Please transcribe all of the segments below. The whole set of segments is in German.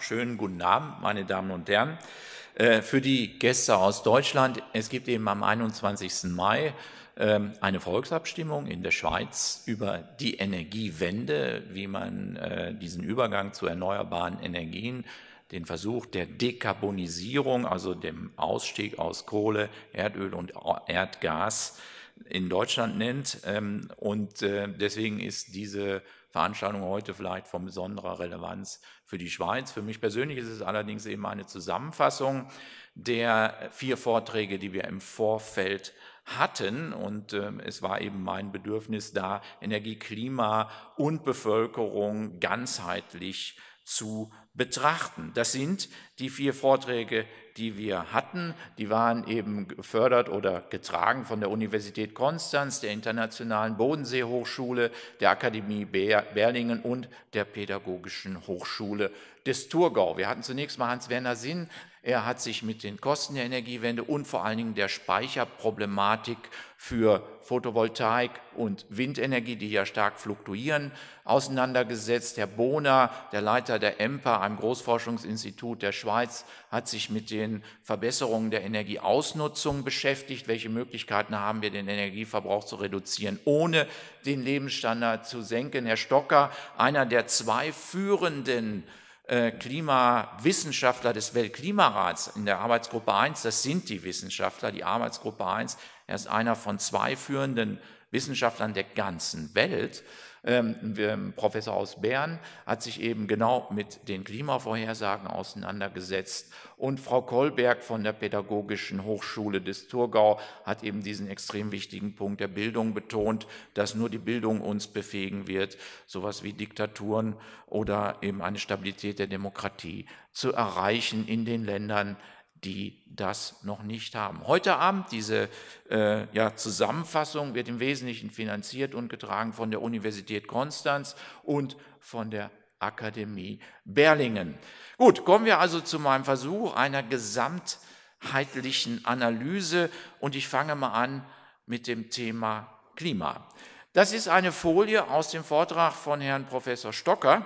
Schönen guten Abend, meine Damen und Herren. Äh, für die Gäste aus Deutschland, es gibt eben am 21. Mai ähm, eine Volksabstimmung in der Schweiz über die Energiewende, wie man äh, diesen Übergang zu erneuerbaren Energien, den Versuch der Dekarbonisierung, also dem Ausstieg aus Kohle, Erdöl und Erdgas in Deutschland nennt. Ähm, und äh, deswegen ist diese Veranstaltung heute vielleicht von besonderer Relevanz für die Schweiz. Für mich persönlich ist es allerdings eben eine Zusammenfassung der vier Vorträge, die wir im Vorfeld hatten. Und äh, es war eben mein Bedürfnis, da Energie, Klima und Bevölkerung ganzheitlich zu betrachten. Das sind die vier Vorträge, die wir hatten. Die waren eben gefördert oder getragen von der Universität Konstanz, der Internationalen Bodenseehochschule, der Akademie Berlingen und der Pädagogischen Hochschule des Thurgau. Wir hatten zunächst mal Hans-Werner Sinn, er hat sich mit den Kosten der Energiewende und vor allen Dingen der Speicherproblematik für Photovoltaik und Windenergie, die ja stark fluktuieren, auseinandergesetzt. Herr Bohner, der Leiter der EMPA, einem Großforschungsinstitut der Schweiz, hat sich mit den Verbesserungen der Energieausnutzung beschäftigt. Welche Möglichkeiten haben wir, den Energieverbrauch zu reduzieren, ohne den Lebensstandard zu senken? Herr Stocker, einer der zwei führenden äh, Klimawissenschaftler des Weltklimarats in der Arbeitsgruppe 1, das sind die Wissenschaftler, die Arbeitsgruppe 1, er ist einer von zwei führenden Wissenschaftlern der ganzen Welt, ähm, Professor aus Bern hat sich eben genau mit den Klimavorhersagen auseinandergesetzt und Frau Kolberg von der Pädagogischen Hochschule des Thurgau hat eben diesen extrem wichtigen Punkt der Bildung betont, dass nur die Bildung uns befähigen wird, sowas wie Diktaturen oder eben eine Stabilität der Demokratie zu erreichen in den Ländern, die das noch nicht haben. Heute Abend diese äh, ja, Zusammenfassung wird im Wesentlichen finanziert und getragen von der Universität Konstanz und von der Akademie Berlingen. Gut, kommen wir also zu meinem Versuch einer gesamtheitlichen Analyse und ich fange mal an mit dem Thema Klima. Das ist eine Folie aus dem Vortrag von Herrn Professor Stocker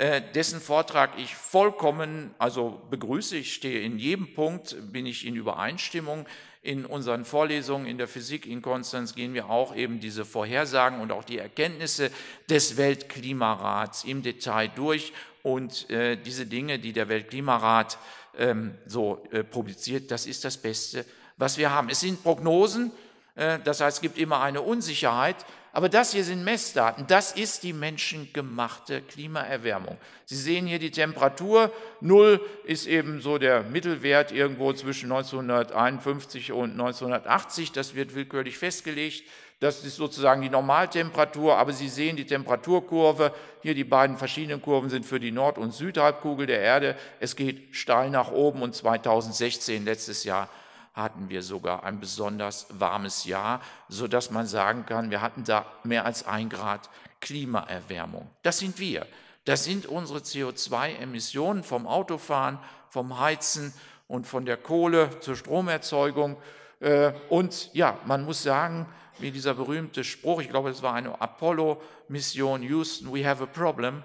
äh, dessen Vortrag ich vollkommen, also begrüße, ich stehe in jedem Punkt, bin ich in Übereinstimmung. In unseren Vorlesungen in der Physik in Konstanz gehen wir auch eben diese Vorhersagen und auch die Erkenntnisse des Weltklimarats im Detail durch und äh, diese Dinge, die der Weltklimarat ähm, so äh, publiziert, das ist das Beste, was wir haben. Es sind Prognosen, äh, das heißt, es gibt immer eine Unsicherheit, aber das hier sind Messdaten. Das ist die menschengemachte Klimaerwärmung. Sie sehen hier die Temperatur. Null ist eben so der Mittelwert irgendwo zwischen 1951 und 1980. Das wird willkürlich festgelegt. Das ist sozusagen die Normaltemperatur, aber Sie sehen die Temperaturkurve. Hier die beiden verschiedenen Kurven sind für die Nord- und Südhalbkugel der Erde. Es geht steil nach oben und 2016, letztes Jahr, hatten wir sogar ein besonders warmes Jahr, so dass man sagen kann, wir hatten da mehr als ein Grad Klimaerwärmung. Das sind wir. Das sind unsere CO2-Emissionen vom Autofahren, vom Heizen und von der Kohle zur Stromerzeugung. Äh, und ja, man muss sagen, wie dieser berühmte Spruch, ich glaube, es war eine Apollo-Mission, Houston, we have a problem.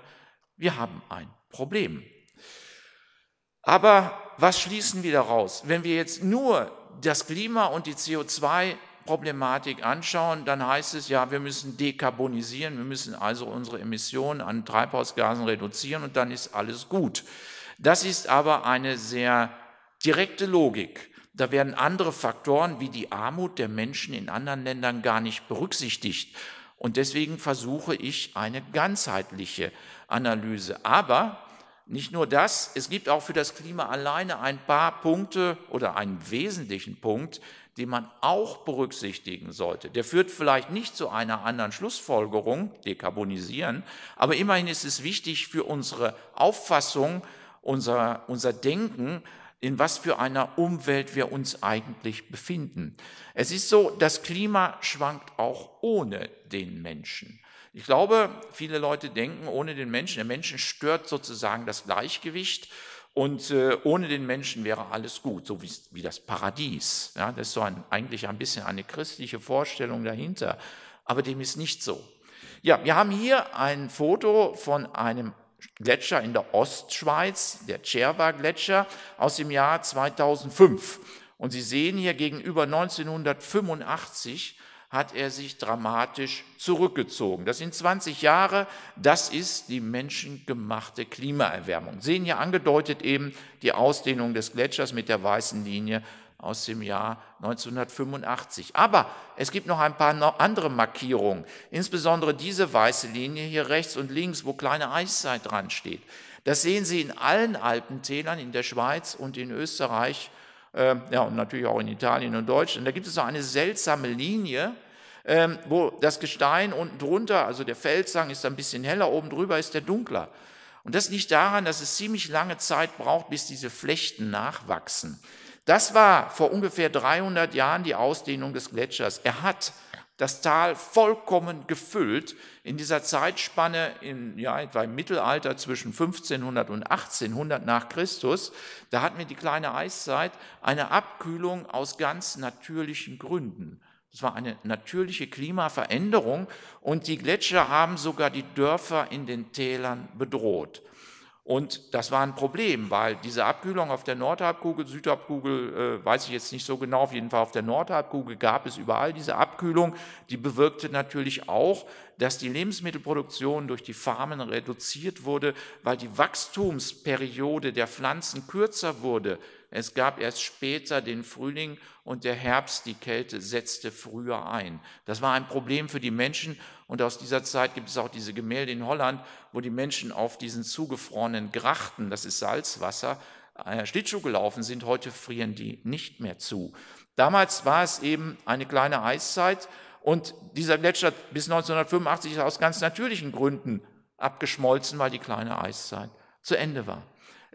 Wir haben ein Problem. Aber was schließen wir daraus? Wenn wir jetzt nur das Klima und die CO2-Problematik anschauen, dann heißt es ja, wir müssen dekarbonisieren, wir müssen also unsere Emissionen an Treibhausgasen reduzieren und dann ist alles gut. Das ist aber eine sehr direkte Logik. Da werden andere Faktoren wie die Armut der Menschen in anderen Ländern gar nicht berücksichtigt. Und deswegen versuche ich eine ganzheitliche Analyse. Aber nicht nur das, es gibt auch für das Klima alleine ein paar Punkte oder einen wesentlichen Punkt, den man auch berücksichtigen sollte. Der führt vielleicht nicht zu einer anderen Schlussfolgerung, dekarbonisieren, aber immerhin ist es wichtig für unsere Auffassung, unser, unser Denken, in was für einer Umwelt wir uns eigentlich befinden. Es ist so, das Klima schwankt auch ohne den Menschen. Ich glaube, viele Leute denken, ohne den Menschen, der Menschen stört sozusagen das Gleichgewicht und äh, ohne den Menschen wäre alles gut, so wie, wie das Paradies. Ja, das ist so ein, eigentlich ein bisschen eine christliche Vorstellung dahinter, aber dem ist nicht so. Ja, wir haben hier ein Foto von einem Gletscher in der Ostschweiz, der Cerva-Gletscher aus dem Jahr 2005. Und Sie sehen hier gegenüber 1985 hat er sich dramatisch zurückgezogen. Das sind 20 Jahre, das ist die menschengemachte Klimaerwärmung. Sehen hier angedeutet eben die Ausdehnung des Gletschers mit der weißen Linie aus dem Jahr 1985. Aber es gibt noch ein paar andere Markierungen, insbesondere diese weiße Linie hier rechts und links, wo kleine Eiszeit dran steht. Das sehen Sie in allen Alpentälern in der Schweiz und in Österreich, äh, ja und natürlich auch in Italien und Deutschland. Da gibt es so eine seltsame Linie, ähm, wo das Gestein unten drunter, also der Felssang ist ein bisschen heller, oben drüber ist der dunkler. Und das liegt daran, dass es ziemlich lange Zeit braucht, bis diese Flechten nachwachsen. Das war vor ungefähr 300 Jahren die Ausdehnung des Gletschers. Er hat das Tal vollkommen gefüllt in dieser Zeitspanne in, ja, etwa im Mittelalter zwischen 1500 und 1800 nach Christus. Da hatten wir die kleine Eiszeit, eine Abkühlung aus ganz natürlichen Gründen. Es war eine natürliche Klimaveränderung und die Gletscher haben sogar die Dörfer in den Tälern bedroht. Und das war ein Problem, weil diese Abkühlung auf der Nordhalbkugel, Südhalbkugel, äh, weiß ich jetzt nicht so genau, auf jeden Fall auf der Nordhalbkugel gab es überall diese Abkühlung, die bewirkte natürlich auch, dass die Lebensmittelproduktion durch die Farmen reduziert wurde, weil die Wachstumsperiode der Pflanzen kürzer wurde. Es gab erst später den Frühling und der Herbst, die Kälte setzte früher ein. Das war ein Problem für die Menschen und aus dieser Zeit gibt es auch diese Gemälde in Holland, wo die Menschen auf diesen zugefrorenen Grachten, das ist Salzwasser, äh, Schlittschuh gelaufen sind. Heute frieren die nicht mehr zu. Damals war es eben eine kleine Eiszeit und dieser Gletscher bis 1985 ist aus ganz natürlichen Gründen abgeschmolzen, weil die kleine Eiszeit zu Ende war.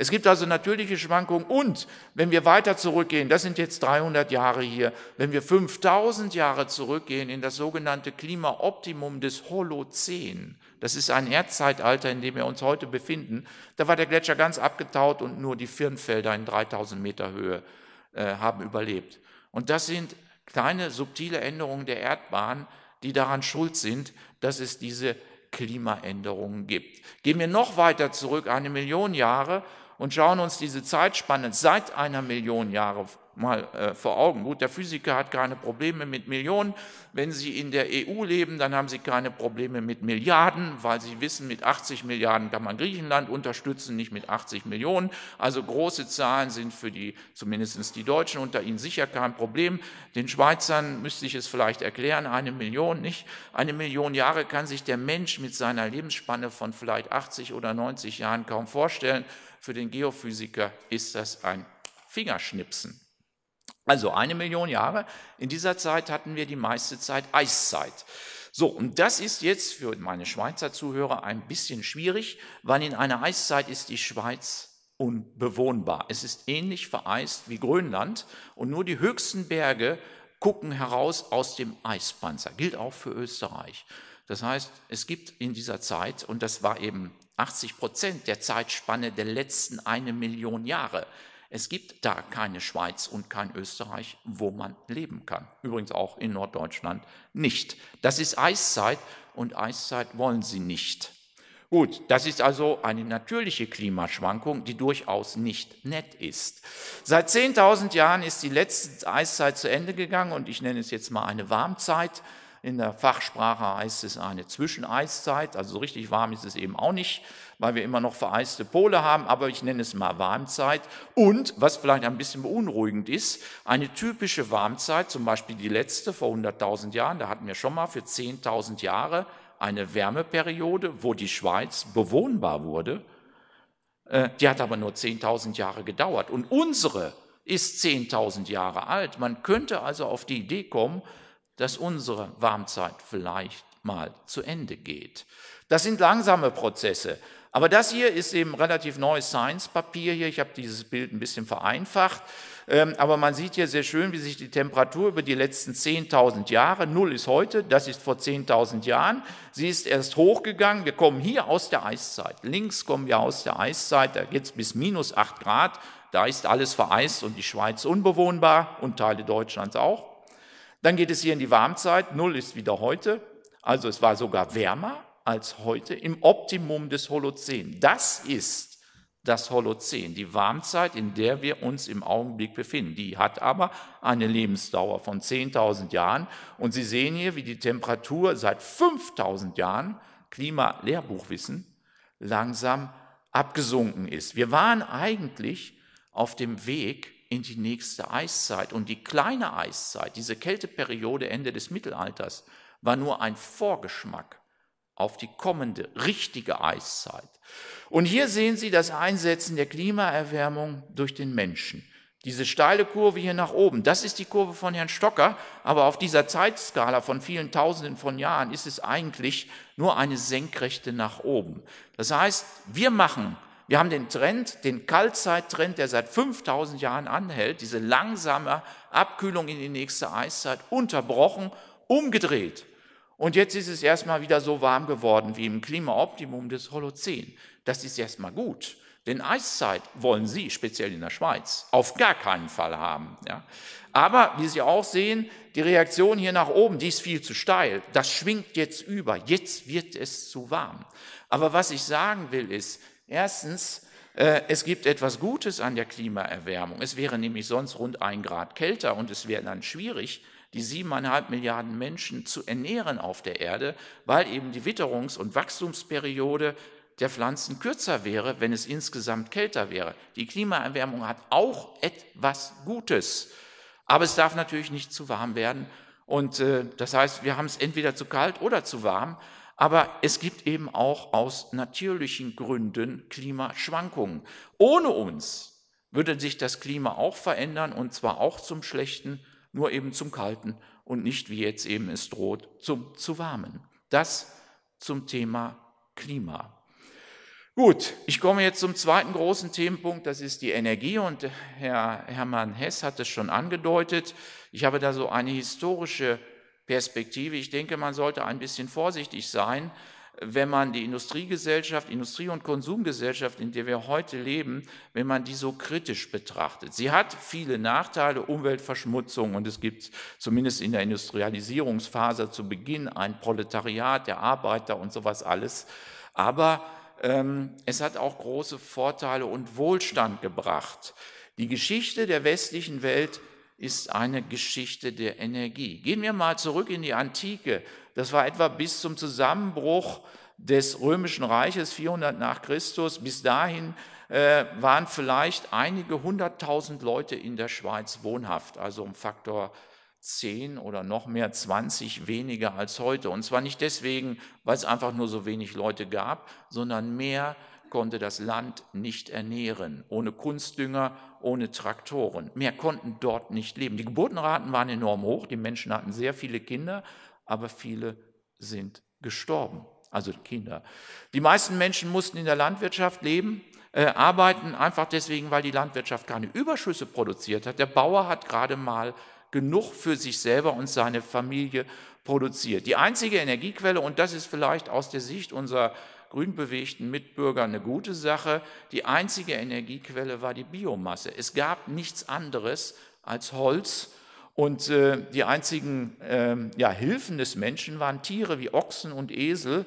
Es gibt also natürliche Schwankungen. Und wenn wir weiter zurückgehen, das sind jetzt 300 Jahre hier, wenn wir 5000 Jahre zurückgehen in das sogenannte Klimaoptimum des Holozän, das ist ein Erdzeitalter, in dem wir uns heute befinden, da war der Gletscher ganz abgetaut und nur die Firnfelder in 3000 Meter Höhe äh, haben überlebt. Und das sind kleine subtile Änderungen der Erdbahn, die daran schuld sind, dass es diese Klimaänderungen gibt. Gehen wir noch weiter zurück, eine Million Jahre, und schauen uns diese Zeitspanne seit einer Million Jahre mal äh, vor Augen. Gut, der Physiker hat keine Probleme mit Millionen. Wenn Sie in der EU leben, dann haben Sie keine Probleme mit Milliarden, weil Sie wissen, mit 80 Milliarden kann man Griechenland unterstützen, nicht mit 80 Millionen. Also große Zahlen sind für die, zumindest die Deutschen unter Ihnen sicher kein Problem. Den Schweizern müsste ich es vielleicht erklären, eine Million nicht. Eine Million Jahre kann sich der Mensch mit seiner Lebensspanne von vielleicht 80 oder 90 Jahren kaum vorstellen. Für den Geophysiker ist das ein Fingerschnipsen. Also eine Million Jahre. In dieser Zeit hatten wir die meiste Zeit Eiszeit. So, und das ist jetzt für meine Schweizer Zuhörer ein bisschen schwierig, weil in einer Eiszeit ist die Schweiz unbewohnbar. Es ist ähnlich vereist wie Grönland und nur die höchsten Berge gucken heraus aus dem Eispanzer. Gilt auch für Österreich. Das heißt, es gibt in dieser Zeit, und das war eben 80 Prozent der Zeitspanne der letzten eine Million Jahre. Es gibt da keine Schweiz und kein Österreich, wo man leben kann. Übrigens auch in Norddeutschland nicht. Das ist Eiszeit und Eiszeit wollen sie nicht. Gut, das ist also eine natürliche Klimaschwankung, die durchaus nicht nett ist. Seit 10.000 Jahren ist die letzte Eiszeit zu Ende gegangen und ich nenne es jetzt mal eine Warmzeit in der Fachsprache heißt es eine Zwischeneiszeit. Also so richtig warm ist es eben auch nicht, weil wir immer noch vereiste Pole haben, aber ich nenne es mal Warmzeit. Und, was vielleicht ein bisschen beunruhigend ist, eine typische Warmzeit, zum Beispiel die letzte vor 100.000 Jahren, da hatten wir schon mal für 10.000 Jahre eine Wärmeperiode, wo die Schweiz bewohnbar wurde. Äh, die hat aber nur 10.000 Jahre gedauert. Und unsere ist 10.000 Jahre alt. Man könnte also auf die Idee kommen, dass unsere Warmzeit vielleicht mal zu Ende geht. Das sind langsame Prozesse. Aber das hier ist eben relativ neues Science-Papier hier. Ich habe dieses Bild ein bisschen vereinfacht. Ähm, aber man sieht hier sehr schön, wie sich die Temperatur über die letzten 10.000 Jahre, null ist heute, das ist vor 10.000 Jahren, sie ist erst hochgegangen. Wir kommen hier aus der Eiszeit. Links kommen wir aus der Eiszeit, da geht es bis minus 8 Grad. Da ist alles vereist und die Schweiz unbewohnbar und Teile Deutschlands auch. Dann geht es hier in die Warmzeit. Null ist wieder heute. Also es war sogar wärmer als heute im Optimum des Holozän. Das ist das Holozän, die Warmzeit, in der wir uns im Augenblick befinden. Die hat aber eine Lebensdauer von 10.000 Jahren. Und Sie sehen hier, wie die Temperatur seit 5.000 Jahren, Klima-Lehrbuchwissen, langsam abgesunken ist. Wir waren eigentlich auf dem Weg in die nächste Eiszeit. Und die kleine Eiszeit, diese Kälteperiode Ende des Mittelalters, war nur ein Vorgeschmack auf die kommende richtige Eiszeit. Und hier sehen Sie das Einsetzen der Klimaerwärmung durch den Menschen. Diese steile Kurve hier nach oben, das ist die Kurve von Herrn Stocker, aber auf dieser Zeitskala von vielen Tausenden von Jahren ist es eigentlich nur eine senkrechte nach oben. Das heißt, wir machen wir haben den Trend, den Kaltzeittrend, der seit 5000 Jahren anhält, diese langsame Abkühlung in die nächste Eiszeit unterbrochen, umgedreht. Und jetzt ist es erstmal wieder so warm geworden wie im Klimaoptimum des Holozän. Das ist erstmal gut. Denn Eiszeit wollen Sie, speziell in der Schweiz, auf gar keinen Fall haben. Ja. Aber wie Sie auch sehen, die Reaktion hier nach oben, die ist viel zu steil. Das schwingt jetzt über. Jetzt wird es zu warm. Aber was ich sagen will, ist, Erstens, äh, es gibt etwas Gutes an der Klimaerwärmung. Es wäre nämlich sonst rund ein Grad kälter und es wäre dann schwierig, die siebeneinhalb Milliarden Menschen zu ernähren auf der Erde, weil eben die Witterungs- und Wachstumsperiode der Pflanzen kürzer wäre, wenn es insgesamt kälter wäre. Die Klimaerwärmung hat auch etwas Gutes, aber es darf natürlich nicht zu warm werden. Und äh, das heißt, wir haben es entweder zu kalt oder zu warm. Aber es gibt eben auch aus natürlichen Gründen Klimaschwankungen. Ohne uns würde sich das Klima auch verändern und zwar auch zum Schlechten, nur eben zum Kalten und nicht, wie jetzt eben es droht, zum zu Warmen. Das zum Thema Klima. Gut, ich komme jetzt zum zweiten großen Themenpunkt, das ist die Energie und Herr Hermann Hess hat es schon angedeutet. Ich habe da so eine historische Perspektive. Ich denke, man sollte ein bisschen vorsichtig sein, wenn man die Industriegesellschaft, Industrie- und Konsumgesellschaft, in der wir heute leben, wenn man die so kritisch betrachtet. Sie hat viele Nachteile, Umweltverschmutzung und es gibt zumindest in der Industrialisierungsphase zu Beginn ein Proletariat der Arbeiter und sowas alles. Aber ähm, es hat auch große Vorteile und Wohlstand gebracht. Die Geschichte der westlichen Welt ist eine Geschichte der Energie. Gehen wir mal zurück in die Antike. Das war etwa bis zum Zusammenbruch des Römischen Reiches 400 nach Christus. Bis dahin äh, waren vielleicht einige hunderttausend Leute in der Schweiz wohnhaft, also um Faktor 10 oder noch mehr 20 weniger als heute. Und zwar nicht deswegen, weil es einfach nur so wenig Leute gab, sondern mehr, konnte das Land nicht ernähren, ohne Kunstdünger, ohne Traktoren. Mehr konnten dort nicht leben. Die Geburtenraten waren enorm hoch, die Menschen hatten sehr viele Kinder, aber viele sind gestorben, also Kinder. Die meisten Menschen mussten in der Landwirtschaft leben, äh, arbeiten, einfach deswegen, weil die Landwirtschaft keine Überschüsse produziert hat. Der Bauer hat gerade mal genug für sich selber und seine Familie produziert. Die einzige Energiequelle, und das ist vielleicht aus der Sicht unserer grün bewegten Mitbürger eine gute Sache. Die einzige Energiequelle war die Biomasse. Es gab nichts anderes als Holz. Und äh, die einzigen äh, ja, Hilfen des Menschen waren Tiere wie Ochsen und Esel,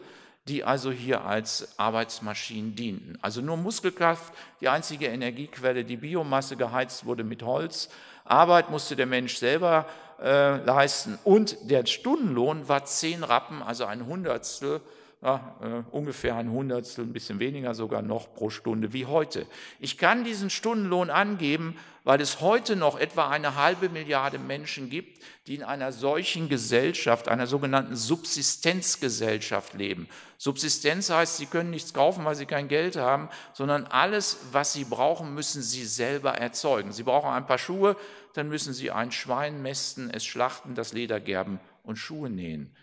die also hier als Arbeitsmaschinen dienten. Also nur Muskelkraft, die einzige Energiequelle, die Biomasse geheizt wurde mit Holz. Arbeit musste der Mensch selber äh, leisten. Und der Stundenlohn war zehn Rappen, also ein Hundertstel ja, äh, ungefähr ein Hundertstel, ein bisschen weniger sogar noch pro Stunde wie heute. Ich kann diesen Stundenlohn angeben, weil es heute noch etwa eine halbe Milliarde Menschen gibt, die in einer solchen Gesellschaft, einer sogenannten Subsistenzgesellschaft leben. Subsistenz heißt, sie können nichts kaufen, weil sie kein Geld haben, sondern alles, was sie brauchen, müssen sie selber erzeugen. Sie brauchen ein paar Schuhe, dann müssen sie ein Schwein mästen, es schlachten, das Leder gerben und Schuhe nähen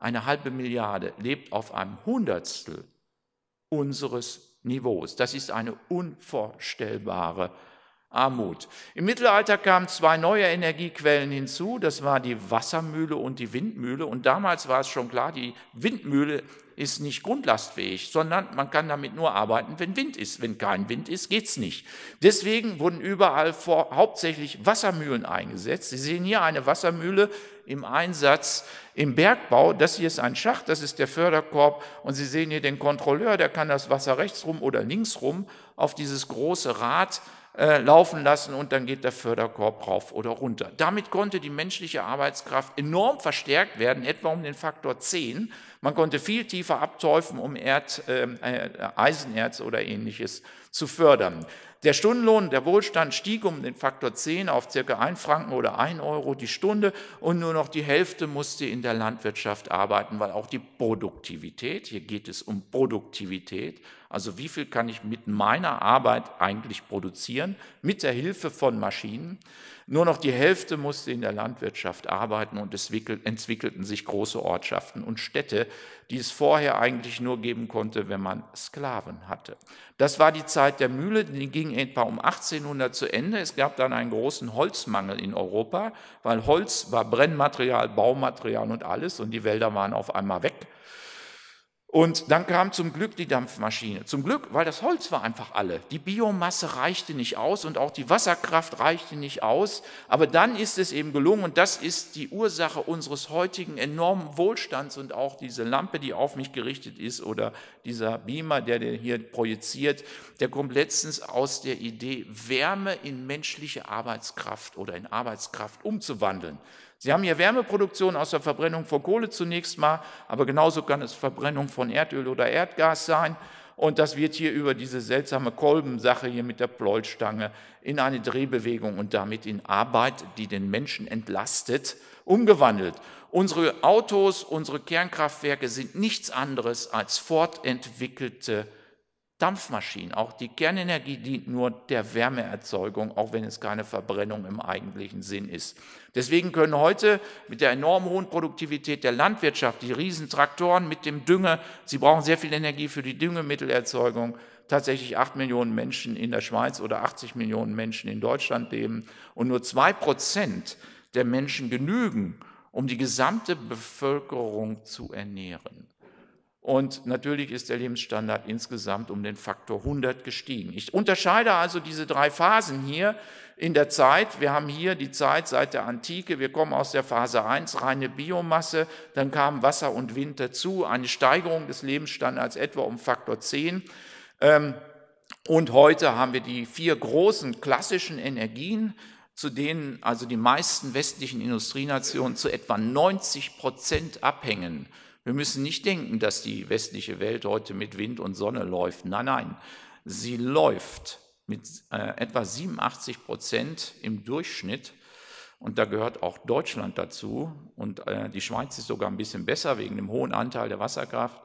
eine halbe Milliarde lebt auf einem Hundertstel unseres Niveaus. Das ist eine unvorstellbare Armut. Im Mittelalter kamen zwei neue Energiequellen hinzu, das war die Wassermühle und die Windmühle. Und damals war es schon klar, die Windmühle ist nicht grundlastfähig, sondern man kann damit nur arbeiten, wenn Wind ist. Wenn kein Wind ist, geht's nicht. Deswegen wurden überall vor, hauptsächlich Wassermühlen eingesetzt. Sie sehen hier eine Wassermühle im Einsatz im Bergbau. Das hier ist ein Schacht, das ist der Förderkorb. Und Sie sehen hier den Kontrolleur, der kann das Wasser rechts rum oder links rum auf dieses große Rad äh, laufen lassen und dann geht der Förderkorb rauf oder runter. Damit konnte die menschliche Arbeitskraft enorm verstärkt werden, etwa um den Faktor 10. Man konnte viel tiefer abteufen, um Erd, äh, äh, Eisenerz oder ähnliches zu fördern. Der Stundenlohn, der Wohlstand stieg um den Faktor 10 auf circa 1 Franken oder 1 Euro die Stunde und nur noch die Hälfte musste in der Landwirtschaft arbeiten, weil auch die Produktivität, hier geht es um Produktivität, also wie viel kann ich mit meiner Arbeit eigentlich produzieren, mit der Hilfe von Maschinen? Nur noch die Hälfte musste in der Landwirtschaft arbeiten und es entwickelten sich große Ortschaften und Städte, die es vorher eigentlich nur geben konnte, wenn man Sklaven hatte. Das war die Zeit der Mühle, die ging etwa um 1800 zu Ende. Es gab dann einen großen Holzmangel in Europa, weil Holz war Brennmaterial, Baumaterial und alles und die Wälder waren auf einmal weg. Und dann kam zum Glück die Dampfmaschine. Zum Glück, weil das Holz war einfach alle. Die Biomasse reichte nicht aus und auch die Wasserkraft reichte nicht aus. Aber dann ist es eben gelungen und das ist die Ursache unseres heutigen enormen Wohlstands und auch diese Lampe, die auf mich gerichtet ist oder dieser Beamer, der hier projiziert, der kommt letztens aus der Idee, Wärme in menschliche Arbeitskraft oder in Arbeitskraft umzuwandeln. Sie haben hier Wärmeproduktion aus der Verbrennung von Kohle zunächst mal, aber genauso kann es Verbrennung von Erdöl oder Erdgas sein. Und das wird hier über diese seltsame Kolbensache hier mit der Plolstange in eine Drehbewegung und damit in Arbeit, die den Menschen entlastet, umgewandelt. Unsere Autos, unsere Kernkraftwerke sind nichts anderes als fortentwickelte Dampfmaschinen, auch die Kernenergie dient nur der Wärmeerzeugung, auch wenn es keine Verbrennung im eigentlichen Sinn ist. Deswegen können heute mit der enorm hohen Produktivität der Landwirtschaft die Riesentraktoren mit dem Dünger, sie brauchen sehr viel Energie für die Düngemittelerzeugung, tatsächlich acht Millionen Menschen in der Schweiz oder 80 Millionen Menschen in Deutschland leben und nur zwei Prozent der Menschen genügen, um die gesamte Bevölkerung zu ernähren. Und natürlich ist der Lebensstandard insgesamt um den Faktor 100 gestiegen. Ich unterscheide also diese drei Phasen hier in der Zeit. Wir haben hier die Zeit seit der Antike. Wir kommen aus der Phase 1, reine Biomasse. Dann kamen Wasser und Wind dazu, eine Steigerung des Lebensstandards etwa um Faktor 10. Ähm, und heute haben wir die vier großen klassischen Energien, zu denen also die meisten westlichen Industrienationen zu etwa 90 Prozent abhängen wir müssen nicht denken, dass die westliche Welt heute mit Wind und Sonne läuft. Nein, nein, sie läuft mit äh, etwa 87 Prozent im Durchschnitt. Und da gehört auch Deutschland dazu. Und äh, die Schweiz ist sogar ein bisschen besser wegen dem hohen Anteil der Wasserkraft.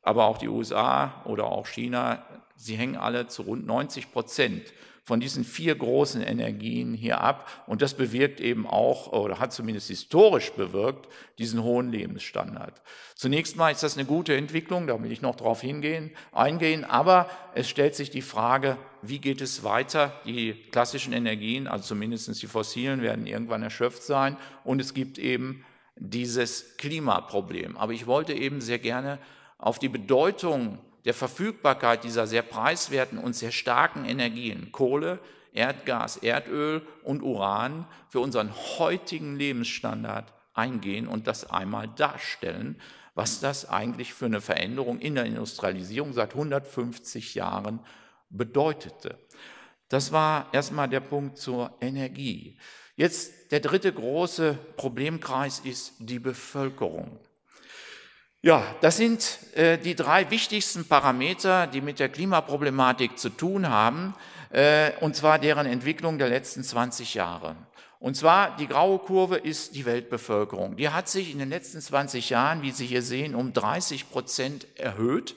Aber auch die USA oder auch China, sie hängen alle zu rund 90 Prozent von diesen vier großen Energien hier ab. Und das bewirkt eben auch, oder hat zumindest historisch bewirkt, diesen hohen Lebensstandard. Zunächst mal ist das eine gute Entwicklung, da will ich noch drauf hingehen, eingehen. Aber es stellt sich die Frage, wie geht es weiter? Die klassischen Energien, also zumindest die fossilen, werden irgendwann erschöpft sein. Und es gibt eben dieses Klimaproblem. Aber ich wollte eben sehr gerne auf die Bedeutung der Verfügbarkeit dieser sehr preiswerten und sehr starken Energien, Kohle, Erdgas, Erdöl und Uran, für unseren heutigen Lebensstandard eingehen und das einmal darstellen, was das eigentlich für eine Veränderung in der Industrialisierung seit 150 Jahren bedeutete. Das war erstmal der Punkt zur Energie. Jetzt der dritte große Problemkreis ist die Bevölkerung. Ja, das sind äh, die drei wichtigsten Parameter, die mit der Klimaproblematik zu tun haben, äh, und zwar deren Entwicklung der letzten 20 Jahre. Und zwar die graue Kurve ist die Weltbevölkerung. Die hat sich in den letzten 20 Jahren, wie Sie hier sehen, um 30 Prozent erhöht.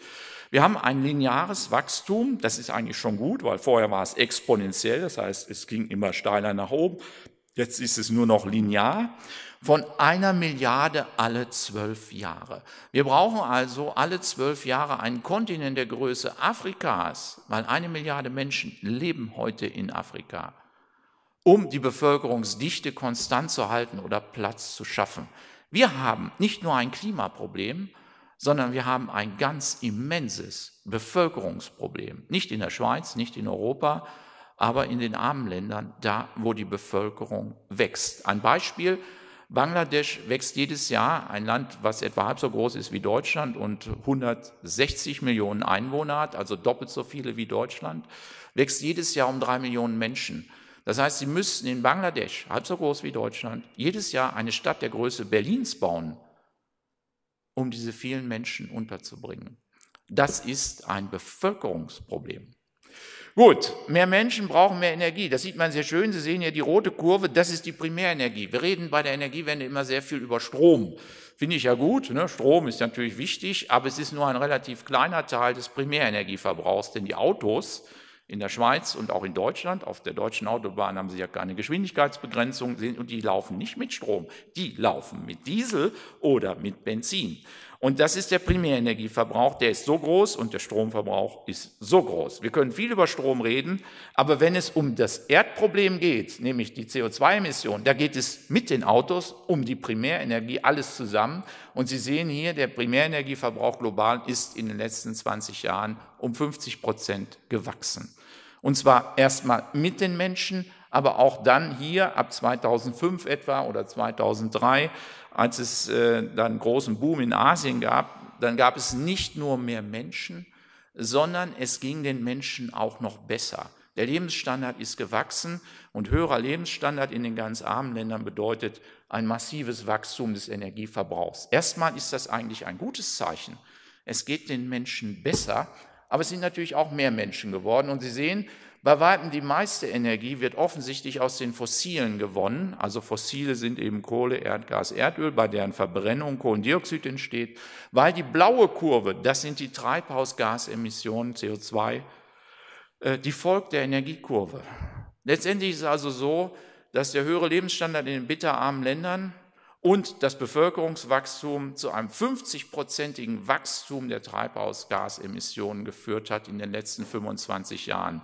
Wir haben ein lineares Wachstum, das ist eigentlich schon gut, weil vorher war es exponentiell, das heißt, es ging immer steiler nach oben. Jetzt ist es nur noch linear von einer Milliarde alle zwölf Jahre. Wir brauchen also alle zwölf Jahre einen Kontinent der Größe Afrikas, weil eine Milliarde Menschen leben heute in Afrika, um die Bevölkerungsdichte konstant zu halten oder Platz zu schaffen. Wir haben nicht nur ein Klimaproblem, sondern wir haben ein ganz immenses Bevölkerungsproblem. Nicht in der Schweiz, nicht in Europa, aber in den armen Ländern, da wo die Bevölkerung wächst. Ein Beispiel, Bangladesch wächst jedes Jahr, ein Land, was etwa halb so groß ist wie Deutschland und 160 Millionen Einwohner hat, also doppelt so viele wie Deutschland, wächst jedes Jahr um drei Millionen Menschen. Das heißt, sie müssten in Bangladesch, halb so groß wie Deutschland, jedes Jahr eine Stadt der Größe Berlins bauen, um diese vielen Menschen unterzubringen. Das ist ein Bevölkerungsproblem. Gut, mehr Menschen brauchen mehr Energie. Das sieht man sehr schön. Sie sehen hier die rote Kurve, das ist die Primärenergie. Wir reden bei der Energiewende immer sehr viel über Strom. Finde ich ja gut. Ne? Strom ist natürlich wichtig, aber es ist nur ein relativ kleiner Teil des Primärenergieverbrauchs, denn die Autos in der Schweiz und auch in Deutschland, auf der deutschen Autobahn haben sie ja keine Geschwindigkeitsbegrenzung und die laufen nicht mit Strom, die laufen mit Diesel oder mit Benzin. Und das ist der Primärenergieverbrauch, der ist so groß und der Stromverbrauch ist so groß. Wir können viel über Strom reden, aber wenn es um das Erdproblem geht, nämlich die CO2-Emission, da geht es mit den Autos um die Primärenergie, alles zusammen. Und Sie sehen hier, der Primärenergieverbrauch global ist in den letzten 20 Jahren um 50 Prozent gewachsen. Und zwar erstmal mit den Menschen, aber auch dann hier ab 2005 etwa oder 2003, als es äh, dann großen Boom in Asien gab, dann gab es nicht nur mehr Menschen, sondern es ging den Menschen auch noch besser. Der Lebensstandard ist gewachsen und höherer Lebensstandard in den ganz armen Ländern bedeutet ein massives Wachstum des Energieverbrauchs. Erstmal ist das eigentlich ein gutes Zeichen. Es geht den Menschen besser, aber es sind natürlich auch mehr Menschen geworden und Sie sehen, bei weitem die meiste Energie wird offensichtlich aus den Fossilen gewonnen. Also Fossile sind eben Kohle, Erdgas, Erdöl, bei deren Verbrennung Kohlendioxid entsteht. Weil die blaue Kurve, das sind die Treibhausgasemissionen, CO2, äh, die folgt der Energiekurve. Letztendlich ist es also so, dass der höhere Lebensstandard in den bitterarmen Ländern und das Bevölkerungswachstum zu einem 50-prozentigen Wachstum der Treibhausgasemissionen geführt hat in den letzten 25 Jahren.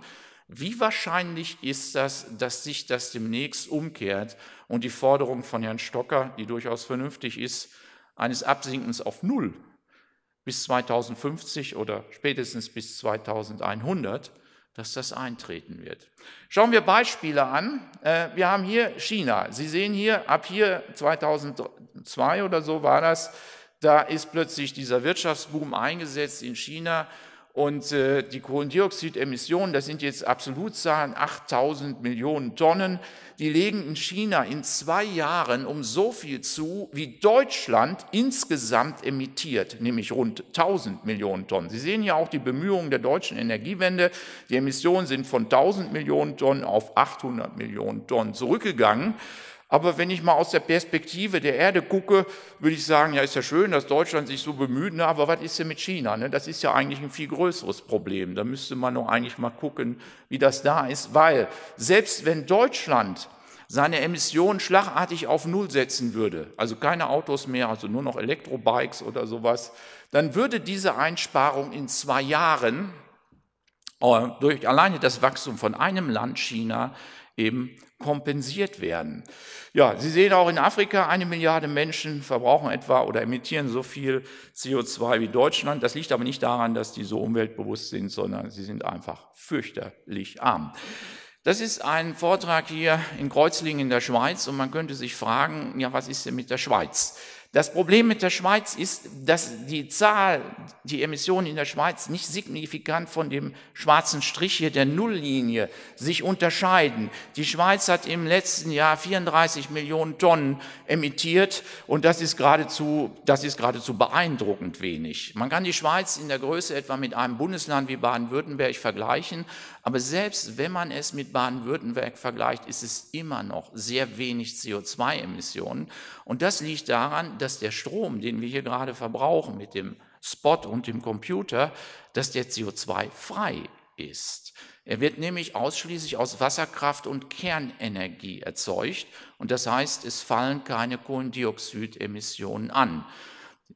Wie wahrscheinlich ist das, dass sich das demnächst umkehrt und die Forderung von Herrn Stocker, die durchaus vernünftig ist, eines Absinkens auf Null bis 2050 oder spätestens bis 2100, dass das eintreten wird. Schauen wir Beispiele an. Äh, wir haben hier China. Sie sehen hier, ab hier 2002 oder so war das, da ist plötzlich dieser Wirtschaftsboom eingesetzt in China und äh, die Kohlendioxidemissionen, das sind jetzt Absolutzahlen, 8000 Millionen Tonnen, die legen in China in zwei Jahren um so viel zu, wie Deutschland insgesamt emittiert, nämlich rund 1000 Millionen Tonnen. Sie sehen ja auch die Bemühungen der deutschen Energiewende. Die Emissionen sind von 1000 Millionen Tonnen auf 800 Millionen Tonnen zurückgegangen. Aber wenn ich mal aus der Perspektive der Erde gucke, würde ich sagen, ja, ist ja schön, dass Deutschland sich so bemüht, ne, aber was ist denn mit China? Ne? Das ist ja eigentlich ein viel größeres Problem. Da müsste man doch eigentlich mal gucken, wie das da ist, weil selbst wenn Deutschland seine Emissionen schlagartig auf Null setzen würde, also keine Autos mehr, also nur noch Elektrobikes oder sowas, dann würde diese Einsparung in zwei Jahren äh, durch alleine das Wachstum von einem Land China eben kompensiert werden. Ja, Sie sehen auch in Afrika, eine Milliarde Menschen verbrauchen etwa oder emittieren so viel CO2 wie Deutschland. Das liegt aber nicht daran, dass die so umweltbewusst sind, sondern sie sind einfach fürchterlich arm. Das ist ein Vortrag hier in Kreuzlingen in der Schweiz und man könnte sich fragen, ja, was ist denn mit der Schweiz? Das Problem mit der Schweiz ist, dass die Zahl, die Emissionen in der Schweiz nicht signifikant von dem schwarzen Strich hier der Nulllinie sich unterscheiden. Die Schweiz hat im letzten Jahr 34 Millionen Tonnen emittiert und das ist geradezu, das ist geradezu beeindruckend wenig. Man kann die Schweiz in der Größe etwa mit einem Bundesland wie Baden-Württemberg vergleichen, aber selbst wenn man es mit Baden-Württemberg vergleicht, ist es immer noch sehr wenig CO2-Emissionen. Und das liegt daran, dass der Strom, den wir hier gerade verbrauchen mit dem Spot und dem Computer, dass der CO2-frei ist. Er wird nämlich ausschließlich aus Wasserkraft und Kernenergie erzeugt. Und das heißt, es fallen keine Kohlendioxidemissionen an.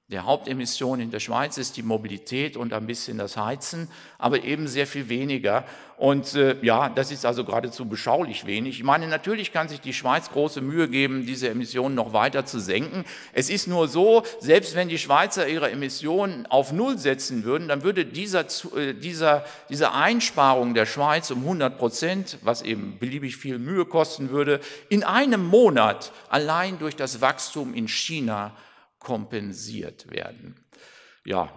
Der Hauptemission in der Schweiz ist die Mobilität und ein bisschen das Heizen, aber eben sehr viel weniger. Und äh, ja, das ist also geradezu beschaulich wenig. Ich meine, natürlich kann sich die Schweiz große Mühe geben, diese Emissionen noch weiter zu senken. Es ist nur so, selbst wenn die Schweizer ihre Emissionen auf Null setzen würden, dann würde dieser, äh, dieser, diese Einsparung der Schweiz um 100 Prozent, was eben beliebig viel Mühe kosten würde, in einem Monat allein durch das Wachstum in China kompensiert werden. Ja,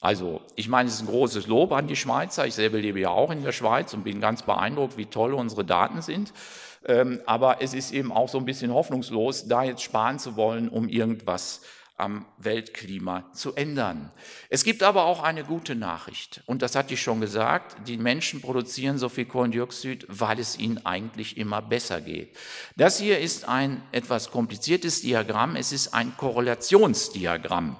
also ich meine, es ist ein großes Lob an die Schweizer. Ich selber lebe ja auch in der Schweiz und bin ganz beeindruckt, wie toll unsere Daten sind. Ähm, aber es ist eben auch so ein bisschen hoffnungslos, da jetzt sparen zu wollen, um irgendwas zu am Weltklima zu ändern. Es gibt aber auch eine gute Nachricht. Und das hatte ich schon gesagt, die Menschen produzieren so viel Kohlendioxid, weil es ihnen eigentlich immer besser geht. Das hier ist ein etwas kompliziertes Diagramm. Es ist ein Korrelationsdiagramm.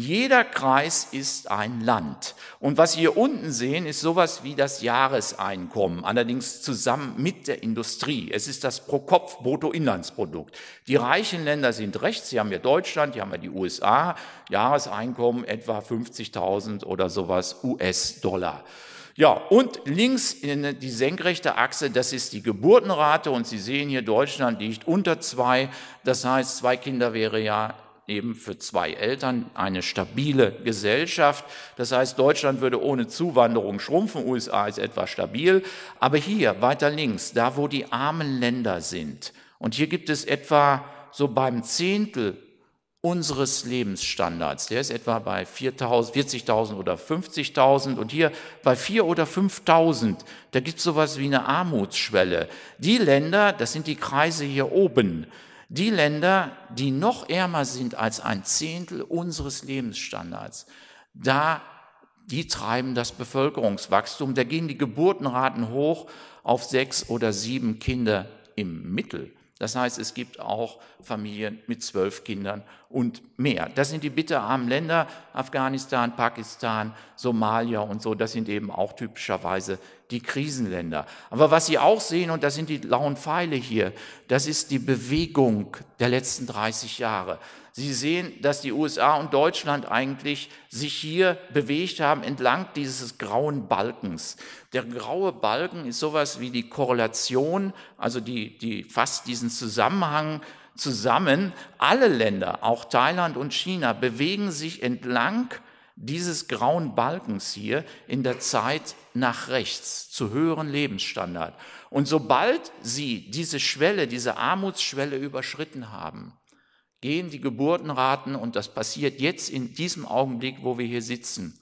Jeder Kreis ist ein Land. Und was Sie hier unten sehen, ist sowas wie das Jahreseinkommen, allerdings zusammen mit der Industrie. Es ist das Pro-Kopf-Bruttoinlandsprodukt. Die reichen Länder sind rechts, Sie haben ja Deutschland, die haben ja die USA, Jahreseinkommen etwa 50.000 oder sowas US-Dollar. Ja, und links in die senkrechte Achse, das ist die Geburtenrate und Sie sehen hier, Deutschland liegt unter zwei. Das heißt, zwei Kinder wäre ja eben für zwei Eltern eine stabile Gesellschaft. Das heißt, Deutschland würde ohne Zuwanderung schrumpfen, USA ist etwas stabil. Aber hier, weiter links, da wo die armen Länder sind, und hier gibt es etwa so beim Zehntel unseres Lebensstandards, der ist etwa bei 40.000 oder 50.000 und hier bei 4.000 oder 5.000, da gibt es sowas wie eine Armutsschwelle. Die Länder, das sind die Kreise hier oben, die Länder, die noch ärmer sind als ein Zehntel unseres Lebensstandards, da die treiben das Bevölkerungswachstum, da gehen die Geburtenraten hoch auf sechs oder sieben Kinder im Mittel. Das heißt, es gibt auch Familien mit zwölf Kindern und mehr. Das sind die bitterarmen Länder, Afghanistan, Pakistan, Somalia und so. Das sind eben auch typischerweise die Krisenländer. Aber was Sie auch sehen, und das sind die blauen Pfeile hier, das ist die Bewegung der letzten 30 Jahre. Sie sehen, dass die USA und Deutschland eigentlich sich hier bewegt haben entlang dieses grauen Balkens. Der graue Balken ist sowas wie die Korrelation, also die, die fast diesen Zusammenhang zusammen. Alle Länder, auch Thailand und China, bewegen sich entlang dieses grauen Balkens hier in der Zeit nach rechts zu höheren Lebensstandard. Und sobald sie diese Schwelle, diese Armutsschwelle überschritten haben, gehen die Geburtenraten, und das passiert jetzt in diesem Augenblick, wo wir hier sitzen,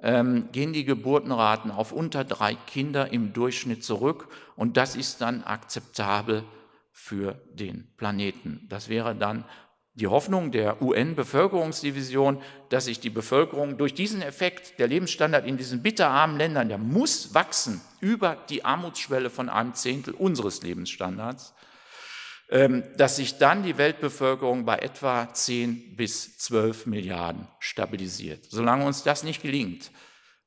ähm, gehen die Geburtenraten auf unter drei Kinder im Durchschnitt zurück. Und das ist dann akzeptabel für den Planeten. Das wäre dann die Hoffnung der UN-Bevölkerungsdivision, dass sich die Bevölkerung durch diesen Effekt, der Lebensstandard in diesen bitterarmen Ländern, der muss wachsen über die Armutsschwelle von einem Zehntel unseres Lebensstandards, ähm, dass sich dann die Weltbevölkerung bei etwa 10 bis 12 Milliarden stabilisiert. Solange uns das nicht gelingt,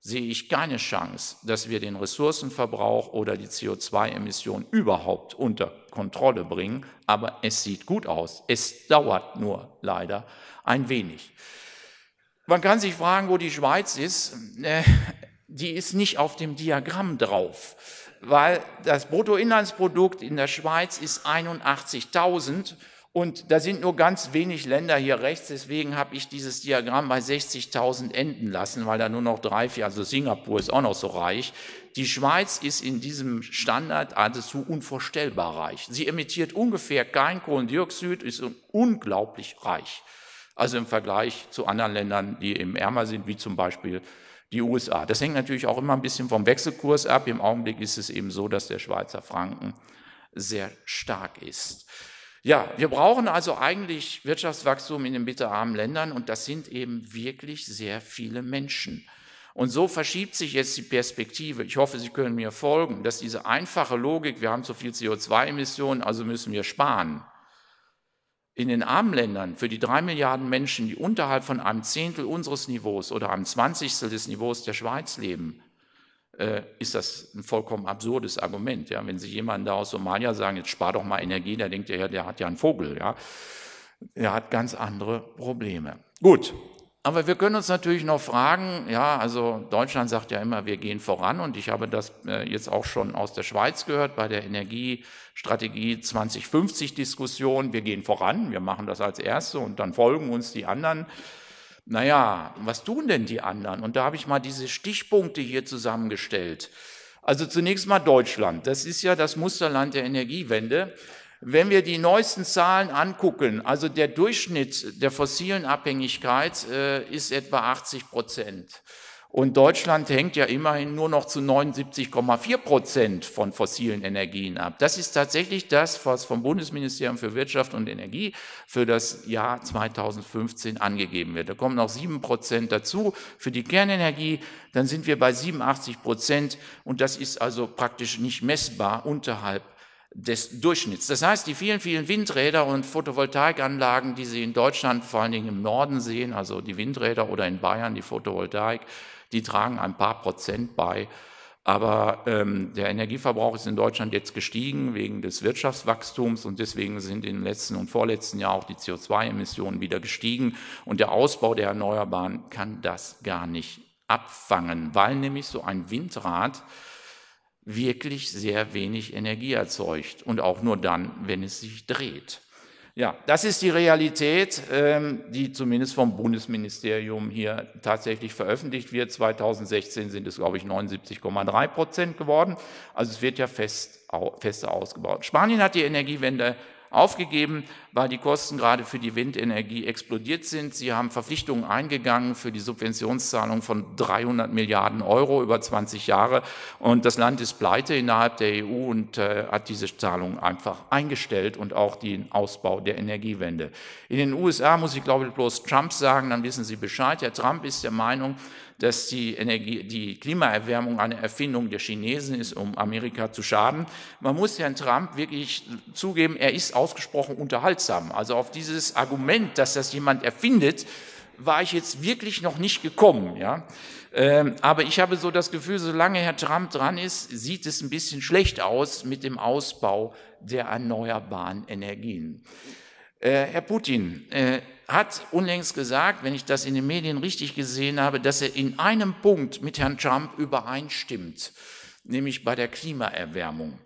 sehe ich keine Chance, dass wir den Ressourcenverbrauch oder die CO2-Emissionen überhaupt unter Kontrolle bringen. Aber es sieht gut aus. Es dauert nur leider ein wenig. Man kann sich fragen, wo die Schweiz ist. Äh, die ist nicht auf dem Diagramm drauf, weil das Bruttoinlandsprodukt in der Schweiz ist 81.000 und da sind nur ganz wenig Länder hier rechts, deswegen habe ich dieses Diagramm bei 60.000 enden lassen, weil da nur noch drei, vier, also Singapur ist auch noch so reich. Die Schweiz ist in diesem Standard nahezu also unvorstellbar reich. Sie emittiert ungefähr kein Kohlendioxid, ist unglaublich reich. Also im Vergleich zu anderen Ländern, die eben ärmer sind, wie zum Beispiel die USA. Das hängt natürlich auch immer ein bisschen vom Wechselkurs ab. Im Augenblick ist es eben so, dass der Schweizer Franken sehr stark ist. Ja, wir brauchen also eigentlich Wirtschaftswachstum in den bitterarmen Ländern und das sind eben wirklich sehr viele Menschen. Und so verschiebt sich jetzt die Perspektive. Ich hoffe, Sie können mir folgen, dass diese einfache Logik, wir haben zu viel CO2-Emissionen, also müssen wir sparen. In den armen Ländern, für die drei Milliarden Menschen, die unterhalb von einem Zehntel unseres Niveaus oder einem Zwanzigstel des Niveaus der Schweiz leben, äh, ist das ein vollkommen absurdes Argument. Ja? Wenn Sie jemanden da aus Somalia sagen, jetzt spar doch mal Energie, der denkt ja, der hat ja einen Vogel. Ja? Der hat ganz andere Probleme. Gut, aber wir können uns natürlich noch fragen, ja, also Deutschland sagt ja immer, wir gehen voran und ich habe das äh, jetzt auch schon aus der Schweiz gehört bei der Energiestrategie 2050 Diskussion, wir gehen voran, wir machen das als erste und dann folgen uns die anderen naja, was tun denn die anderen? Und da habe ich mal diese Stichpunkte hier zusammengestellt. Also zunächst mal Deutschland. Das ist ja das Musterland der Energiewende. Wenn wir die neuesten Zahlen angucken, also der Durchschnitt der fossilen Abhängigkeit äh, ist etwa 80 Prozent. Und Deutschland hängt ja immerhin nur noch zu 79,4 Prozent von fossilen Energien ab. Das ist tatsächlich das, was vom Bundesministerium für Wirtschaft und Energie für das Jahr 2015 angegeben wird. Da kommen noch sieben Prozent dazu für die Kernenergie. Dann sind wir bei 87 Prozent. Und das ist also praktisch nicht messbar unterhalb des Durchschnitts. Das heißt, die vielen, vielen Windräder und Photovoltaikanlagen, die Sie in Deutschland vor allen Dingen im Norden sehen, also die Windräder oder in Bayern die Photovoltaik, die tragen ein paar Prozent bei. Aber ähm, der Energieverbrauch ist in Deutschland jetzt gestiegen wegen des Wirtschaftswachstums und deswegen sind in den letzten und vorletzten Jahren auch die CO2-Emissionen wieder gestiegen. Und der Ausbau der Erneuerbaren kann das gar nicht abfangen, weil nämlich so ein Windrad wirklich sehr wenig Energie erzeugt und auch nur dann, wenn es sich dreht. Ja, das ist die Realität, ähm, die zumindest vom Bundesministerium hier tatsächlich veröffentlicht wird. 2016 sind es, glaube ich, 79,3 Prozent geworden. Also es wird ja fest, fester ausgebaut. Spanien hat die Energiewende aufgegeben, weil die Kosten gerade für die Windenergie explodiert sind. Sie haben Verpflichtungen eingegangen für die Subventionszahlung von 300 Milliarden Euro über 20 Jahre. Und das Land ist pleite innerhalb der EU und äh, hat diese Zahlung einfach eingestellt und auch den Ausbau der Energiewende. In den USA muss ich, glaube ich, bloß Trump sagen, dann wissen Sie Bescheid. Herr Trump ist der Meinung, dass die, Energie, die Klimaerwärmung eine Erfindung der Chinesen ist, um Amerika zu schaden. Man muss Herrn Trump wirklich zugeben, er ist ausgesprochen unterhaltsam. Also auf dieses Argument, dass das jemand erfindet, war ich jetzt wirklich noch nicht gekommen. Ja? Ähm, aber ich habe so das Gefühl, solange Herr Trump dran ist, sieht es ein bisschen schlecht aus mit dem Ausbau der erneuerbaren Energien. Äh, Herr Putin, äh, hat unlängst gesagt, wenn ich das in den Medien richtig gesehen habe, dass er in einem Punkt mit Herrn Trump übereinstimmt, nämlich bei der Klimaerwärmung.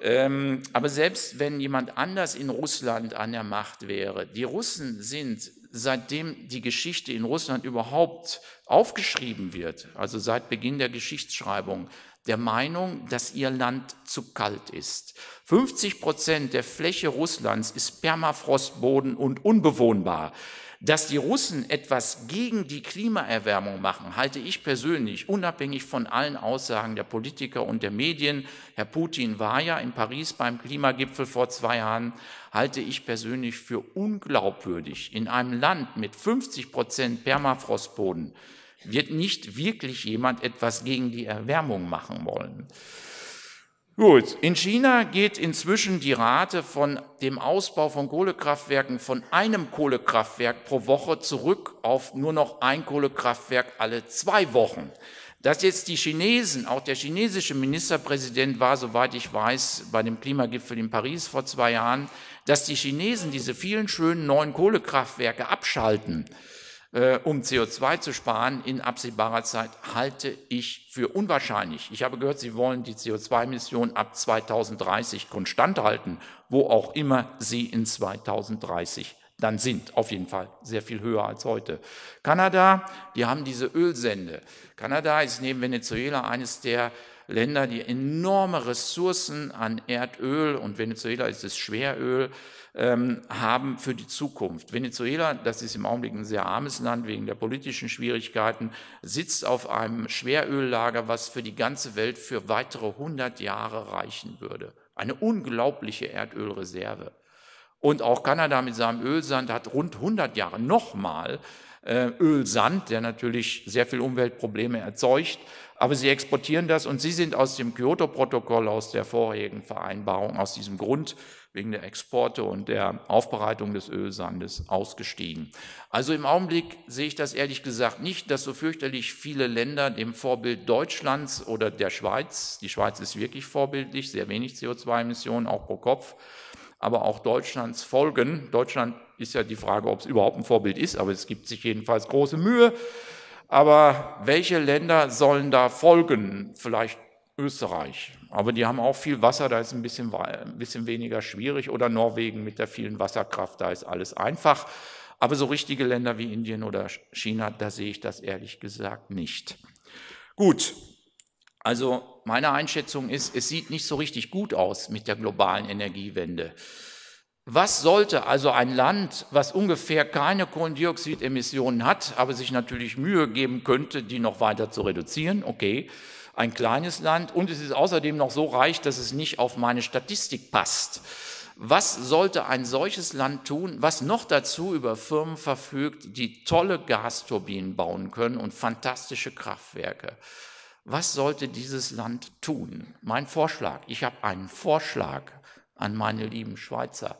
Ähm, aber selbst wenn jemand anders in Russland an der Macht wäre, die Russen sind, seitdem die Geschichte in Russland überhaupt aufgeschrieben wird, also seit Beginn der Geschichtsschreibung, der Meinung, dass ihr Land zu kalt ist. 50 Prozent der Fläche Russlands ist Permafrostboden und unbewohnbar. Dass die Russen etwas gegen die Klimaerwärmung machen, halte ich persönlich, unabhängig von allen Aussagen der Politiker und der Medien, Herr Putin war ja in Paris beim Klimagipfel vor zwei Jahren, halte ich persönlich für unglaubwürdig. In einem Land mit 50 Prozent Permafrostboden wird nicht wirklich jemand etwas gegen die Erwärmung machen wollen. Gut, in China geht inzwischen die Rate von dem Ausbau von Kohlekraftwerken von einem Kohlekraftwerk pro Woche zurück auf nur noch ein Kohlekraftwerk alle zwei Wochen. Dass jetzt die Chinesen, auch der chinesische Ministerpräsident war, soweit ich weiß, bei dem Klimagipfel in Paris vor zwei Jahren, dass die Chinesen diese vielen schönen neuen Kohlekraftwerke abschalten, äh, um CO2 zu sparen in absehbarer Zeit, halte ich für unwahrscheinlich. Ich habe gehört, Sie wollen die co 2 emission ab 2030 konstant halten, wo auch immer sie in 2030 dann sind. Auf jeden Fall sehr viel höher als heute. Kanada, die haben diese Ölsende. Kanada ist neben Venezuela eines der Länder, die enorme Ressourcen an Erdöl und Venezuela ist es Schweröl ähm, haben für die Zukunft. Venezuela, das ist im Augenblick ein sehr armes Land wegen der politischen Schwierigkeiten, sitzt auf einem Schweröllager, was für die ganze Welt für weitere 100 Jahre reichen würde. Eine unglaubliche Erdölreserve. Und auch Kanada mit seinem Ölsand hat rund 100 Jahre nochmal äh, Ölsand, der natürlich sehr viel Umweltprobleme erzeugt. Aber sie exportieren das und sie sind aus dem Kyoto-Protokoll, aus der vorherigen Vereinbarung, aus diesem Grund wegen der Exporte und der Aufbereitung des Ölsandes ausgestiegen. Also im Augenblick sehe ich das ehrlich gesagt nicht, dass so fürchterlich viele Länder dem Vorbild Deutschlands oder der Schweiz, die Schweiz ist wirklich vorbildlich, sehr wenig CO2-Emissionen, auch pro Kopf, aber auch Deutschlands folgen. Deutschland ist ja die Frage, ob es überhaupt ein Vorbild ist, aber es gibt sich jedenfalls große Mühe. Aber welche Länder sollen da folgen? Vielleicht Österreich. Aber die haben auch viel Wasser, da ist ein bisschen, ein bisschen weniger schwierig. Oder Norwegen mit der vielen Wasserkraft, da ist alles einfach. Aber so richtige Länder wie Indien oder China, da sehe ich das ehrlich gesagt nicht. Gut, also meine Einschätzung ist, es sieht nicht so richtig gut aus mit der globalen Energiewende. Was sollte also ein Land, was ungefähr keine Kohlendioxidemissionen hat, aber sich natürlich Mühe geben könnte, die noch weiter zu reduzieren, okay, ein kleines Land und es ist außerdem noch so reich, dass es nicht auf meine Statistik passt. Was sollte ein solches Land tun, was noch dazu über Firmen verfügt, die tolle Gasturbinen bauen können und fantastische Kraftwerke? was sollte dieses Land tun? Mein Vorschlag, ich habe einen Vorschlag an meine lieben Schweizer.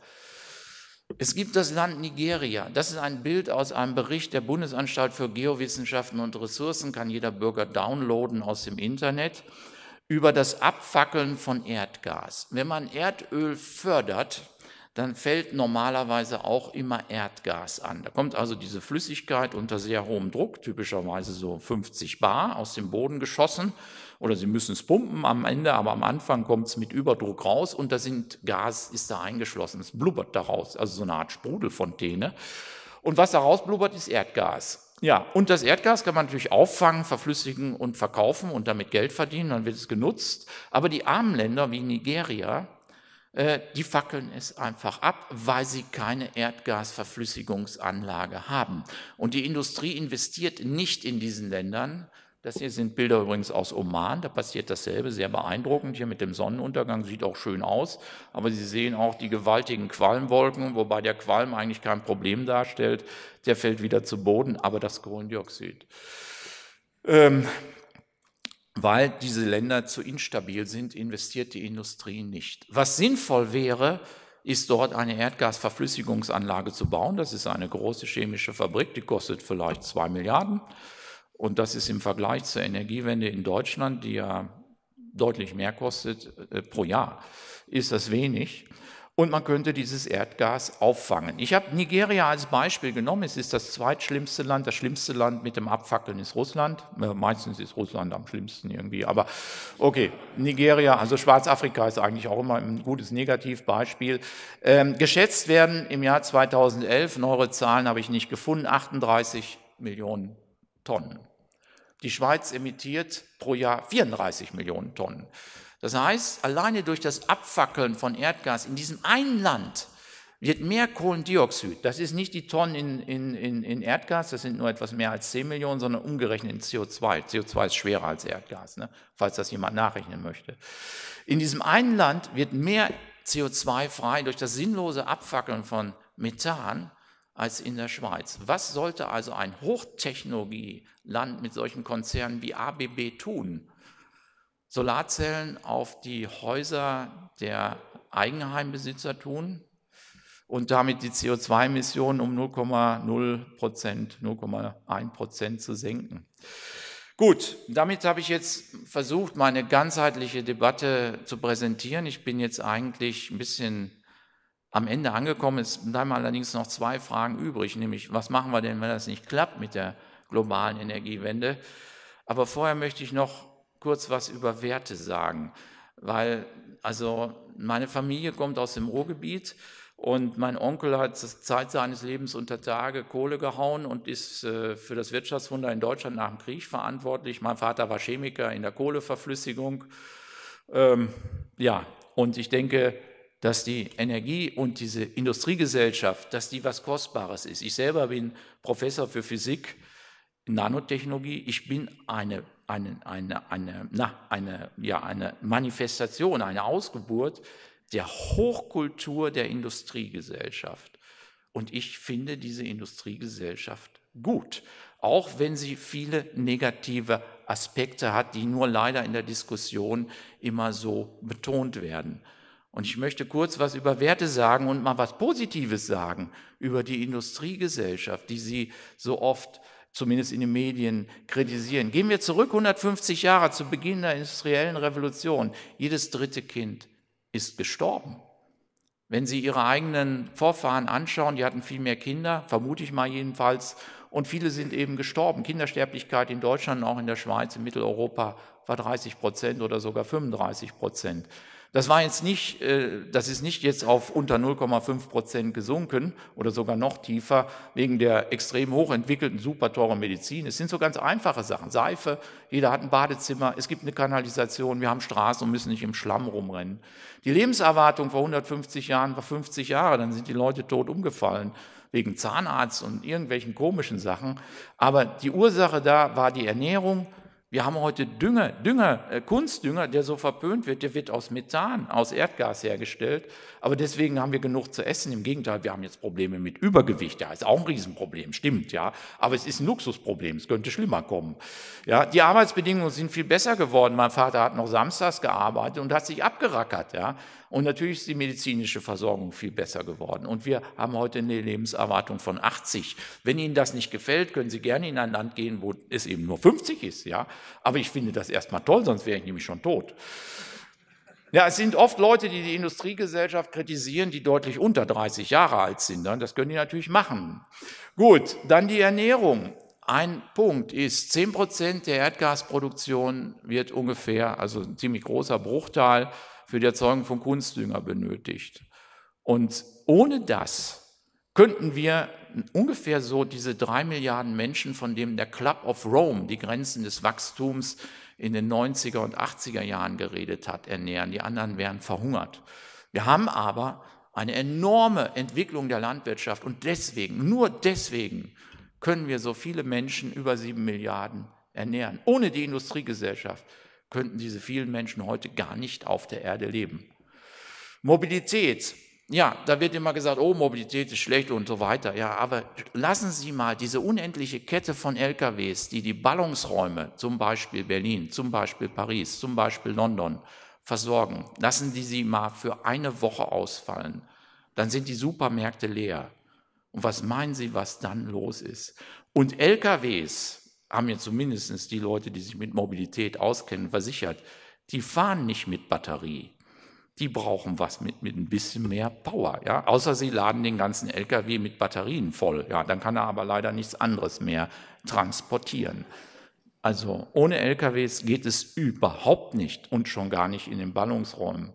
Es gibt das Land Nigeria. Das ist ein Bild aus einem Bericht der Bundesanstalt für Geowissenschaften und Ressourcen, kann jeder Bürger downloaden aus dem Internet, über das Abfackeln von Erdgas. Wenn man Erdöl fördert, dann fällt normalerweise auch immer Erdgas an. Da kommt also diese Flüssigkeit unter sehr hohem Druck, typischerweise so 50 Bar, aus dem Boden geschossen. Oder sie müssen es pumpen am Ende, aber am Anfang kommt es mit Überdruck raus und da sind Gas ist da eingeschlossen. Es blubbert daraus, also so eine Art Sprudelfontäne. Und was daraus blubbert, ist Erdgas. Ja, und das Erdgas kann man natürlich auffangen, verflüssigen und verkaufen und damit Geld verdienen, dann wird es genutzt. Aber die armen Länder wie Nigeria, äh, die fackeln es einfach ab, weil sie keine Erdgasverflüssigungsanlage haben. Und die Industrie investiert nicht in diesen Ländern. Das hier sind Bilder übrigens aus Oman, da passiert dasselbe, sehr beeindruckend. Hier mit dem Sonnenuntergang sieht auch schön aus, aber Sie sehen auch die gewaltigen Qualmwolken, wobei der Qualm eigentlich kein Problem darstellt. Der fällt wieder zu Boden, aber das Kohlendioxid. Ähm, weil diese Länder zu instabil sind, investiert die Industrie nicht. Was sinnvoll wäre, ist dort eine Erdgasverflüssigungsanlage zu bauen. Das ist eine große chemische Fabrik, die kostet vielleicht zwei Milliarden. Und das ist im Vergleich zur Energiewende in Deutschland, die ja deutlich mehr kostet äh, pro Jahr, ist das wenig und man könnte dieses Erdgas auffangen. Ich habe Nigeria als Beispiel genommen. Es ist das zweitschlimmste Land. Das schlimmste Land mit dem Abfackeln ist Russland. Äh, meistens ist Russland am schlimmsten irgendwie. Aber okay, Nigeria, also Schwarzafrika ist eigentlich auch immer ein gutes Negativbeispiel. Ähm, geschätzt werden im Jahr 2011, neuere Zahlen habe ich nicht gefunden, 38 Millionen Tonnen. Die Schweiz emittiert pro Jahr 34 Millionen Tonnen. Das heißt, alleine durch das Abfackeln von Erdgas in diesem einen Land wird mehr Kohlendioxid, das ist nicht die Tonnen in, in, in, in Erdgas, das sind nur etwas mehr als 10 Millionen, sondern umgerechnet in CO2. CO2 ist schwerer als Erdgas, ne? falls das jemand nachrechnen möchte. In diesem einen Land wird mehr CO2 frei durch das sinnlose Abfackeln von Methan als in der Schweiz. Was sollte also ein Hochtechnologieland mit solchen Konzernen wie ABB tun? Solarzellen auf die Häuser der Eigenheimbesitzer tun und damit die CO2-Emissionen um 0,0 Prozent, 0,1 Prozent zu senken. Gut, damit habe ich jetzt versucht, meine ganzheitliche Debatte zu präsentieren. Ich bin jetzt eigentlich ein bisschen am Ende angekommen. Es bleiben allerdings noch zwei Fragen übrig, nämlich was machen wir denn, wenn das nicht klappt mit der globalen Energiewende? Aber vorher möchte ich noch kurz was über Werte sagen, weil also meine Familie kommt aus dem Ruhrgebiet und mein Onkel hat Zeit seines Lebens unter Tage Kohle gehauen und ist äh, für das Wirtschaftswunder in Deutschland nach dem Krieg verantwortlich. Mein Vater war Chemiker in der Kohleverflüssigung. Ähm, ja, und ich denke, dass die Energie und diese Industriegesellschaft, dass die was Kostbares ist. Ich selber bin Professor für Physik, Nanotechnologie. Ich bin eine eine, eine, eine, na, eine, ja, eine Manifestation, eine Ausgeburt der Hochkultur der Industriegesellschaft. Und ich finde diese Industriegesellschaft gut, auch wenn sie viele negative Aspekte hat, die nur leider in der Diskussion immer so betont werden. Und ich möchte kurz was über Werte sagen und mal was Positives sagen über die Industriegesellschaft, die sie so oft zumindest in den Medien, kritisieren. Gehen wir zurück 150 Jahre zu Beginn der industriellen Revolution. Jedes dritte Kind ist gestorben. Wenn Sie Ihre eigenen Vorfahren anschauen, die hatten viel mehr Kinder, vermute ich mal jedenfalls, und viele sind eben gestorben. Kindersterblichkeit in Deutschland, auch in der Schweiz, in Mitteleuropa war 30 Prozent oder sogar 35 Prozent. Das war jetzt nicht, äh, das ist nicht jetzt auf unter 0,5 Prozent gesunken oder sogar noch tiefer wegen der extrem hochentwickelten, super Medizin. Es sind so ganz einfache Sachen. Seife, jeder hat ein Badezimmer, es gibt eine Kanalisation, wir haben Straßen und müssen nicht im Schlamm rumrennen. Die Lebenserwartung vor 150 Jahren war 50 Jahre, dann sind die Leute tot umgefallen wegen Zahnarzt und irgendwelchen komischen Sachen. Aber die Ursache da war die Ernährung, wir haben heute Dünger, Dünger, äh, Kunstdünger, der so verpönt wird, der wird aus Methan, aus Erdgas hergestellt. Aber deswegen haben wir genug zu essen. Im Gegenteil, wir haben jetzt Probleme mit Übergewicht. Ja, ist auch ein Riesenproblem, stimmt, ja. Aber es ist ein Luxusproblem, es könnte schlimmer kommen. Ja, die Arbeitsbedingungen sind viel besser geworden. Mein Vater hat noch samstags gearbeitet und hat sich abgerackert, ja. Und natürlich ist die medizinische Versorgung viel besser geworden. Und wir haben heute eine Lebenserwartung von 80. Wenn Ihnen das nicht gefällt, können Sie gerne in ein Land gehen, wo es eben nur 50 ist. Ja? Aber ich finde das erstmal toll, sonst wäre ich nämlich schon tot. Ja, es sind oft Leute, die die Industriegesellschaft kritisieren, die deutlich unter 30 Jahre alt sind. Ne? Das können die natürlich machen. Gut, dann die Ernährung. Ein Punkt ist, 10 Prozent der Erdgasproduktion wird ungefähr, also ein ziemlich großer Bruchteil, für die Erzeugung von Kunstdünger benötigt. Und ohne das könnten wir ungefähr so diese drei Milliarden Menschen, von denen der Club of Rome die Grenzen des Wachstums in den 90er und 80er Jahren geredet hat, ernähren. Die anderen wären verhungert. Wir haben aber eine enorme Entwicklung der Landwirtschaft und deswegen, nur deswegen, können wir so viele Menschen über sieben Milliarden ernähren, ohne die Industriegesellschaft könnten diese vielen Menschen heute gar nicht auf der Erde leben. Mobilität. Ja, da wird immer gesagt, oh, Mobilität ist schlecht und so weiter. Ja, aber lassen Sie mal diese unendliche Kette von LKWs, die die Ballungsräume, zum Beispiel Berlin, zum Beispiel Paris, zum Beispiel London, versorgen. Lassen Sie sie mal für eine Woche ausfallen. Dann sind die Supermärkte leer. Und was meinen Sie, was dann los ist? Und LKWs, haben mir zumindest die Leute, die sich mit Mobilität auskennen, versichert, die fahren nicht mit Batterie. Die brauchen was mit, mit ein bisschen mehr Power. Ja? Außer sie laden den ganzen LKW mit Batterien voll. Ja? Dann kann er aber leider nichts anderes mehr transportieren. Also ohne LKWs geht es überhaupt nicht und schon gar nicht in den Ballungsräumen.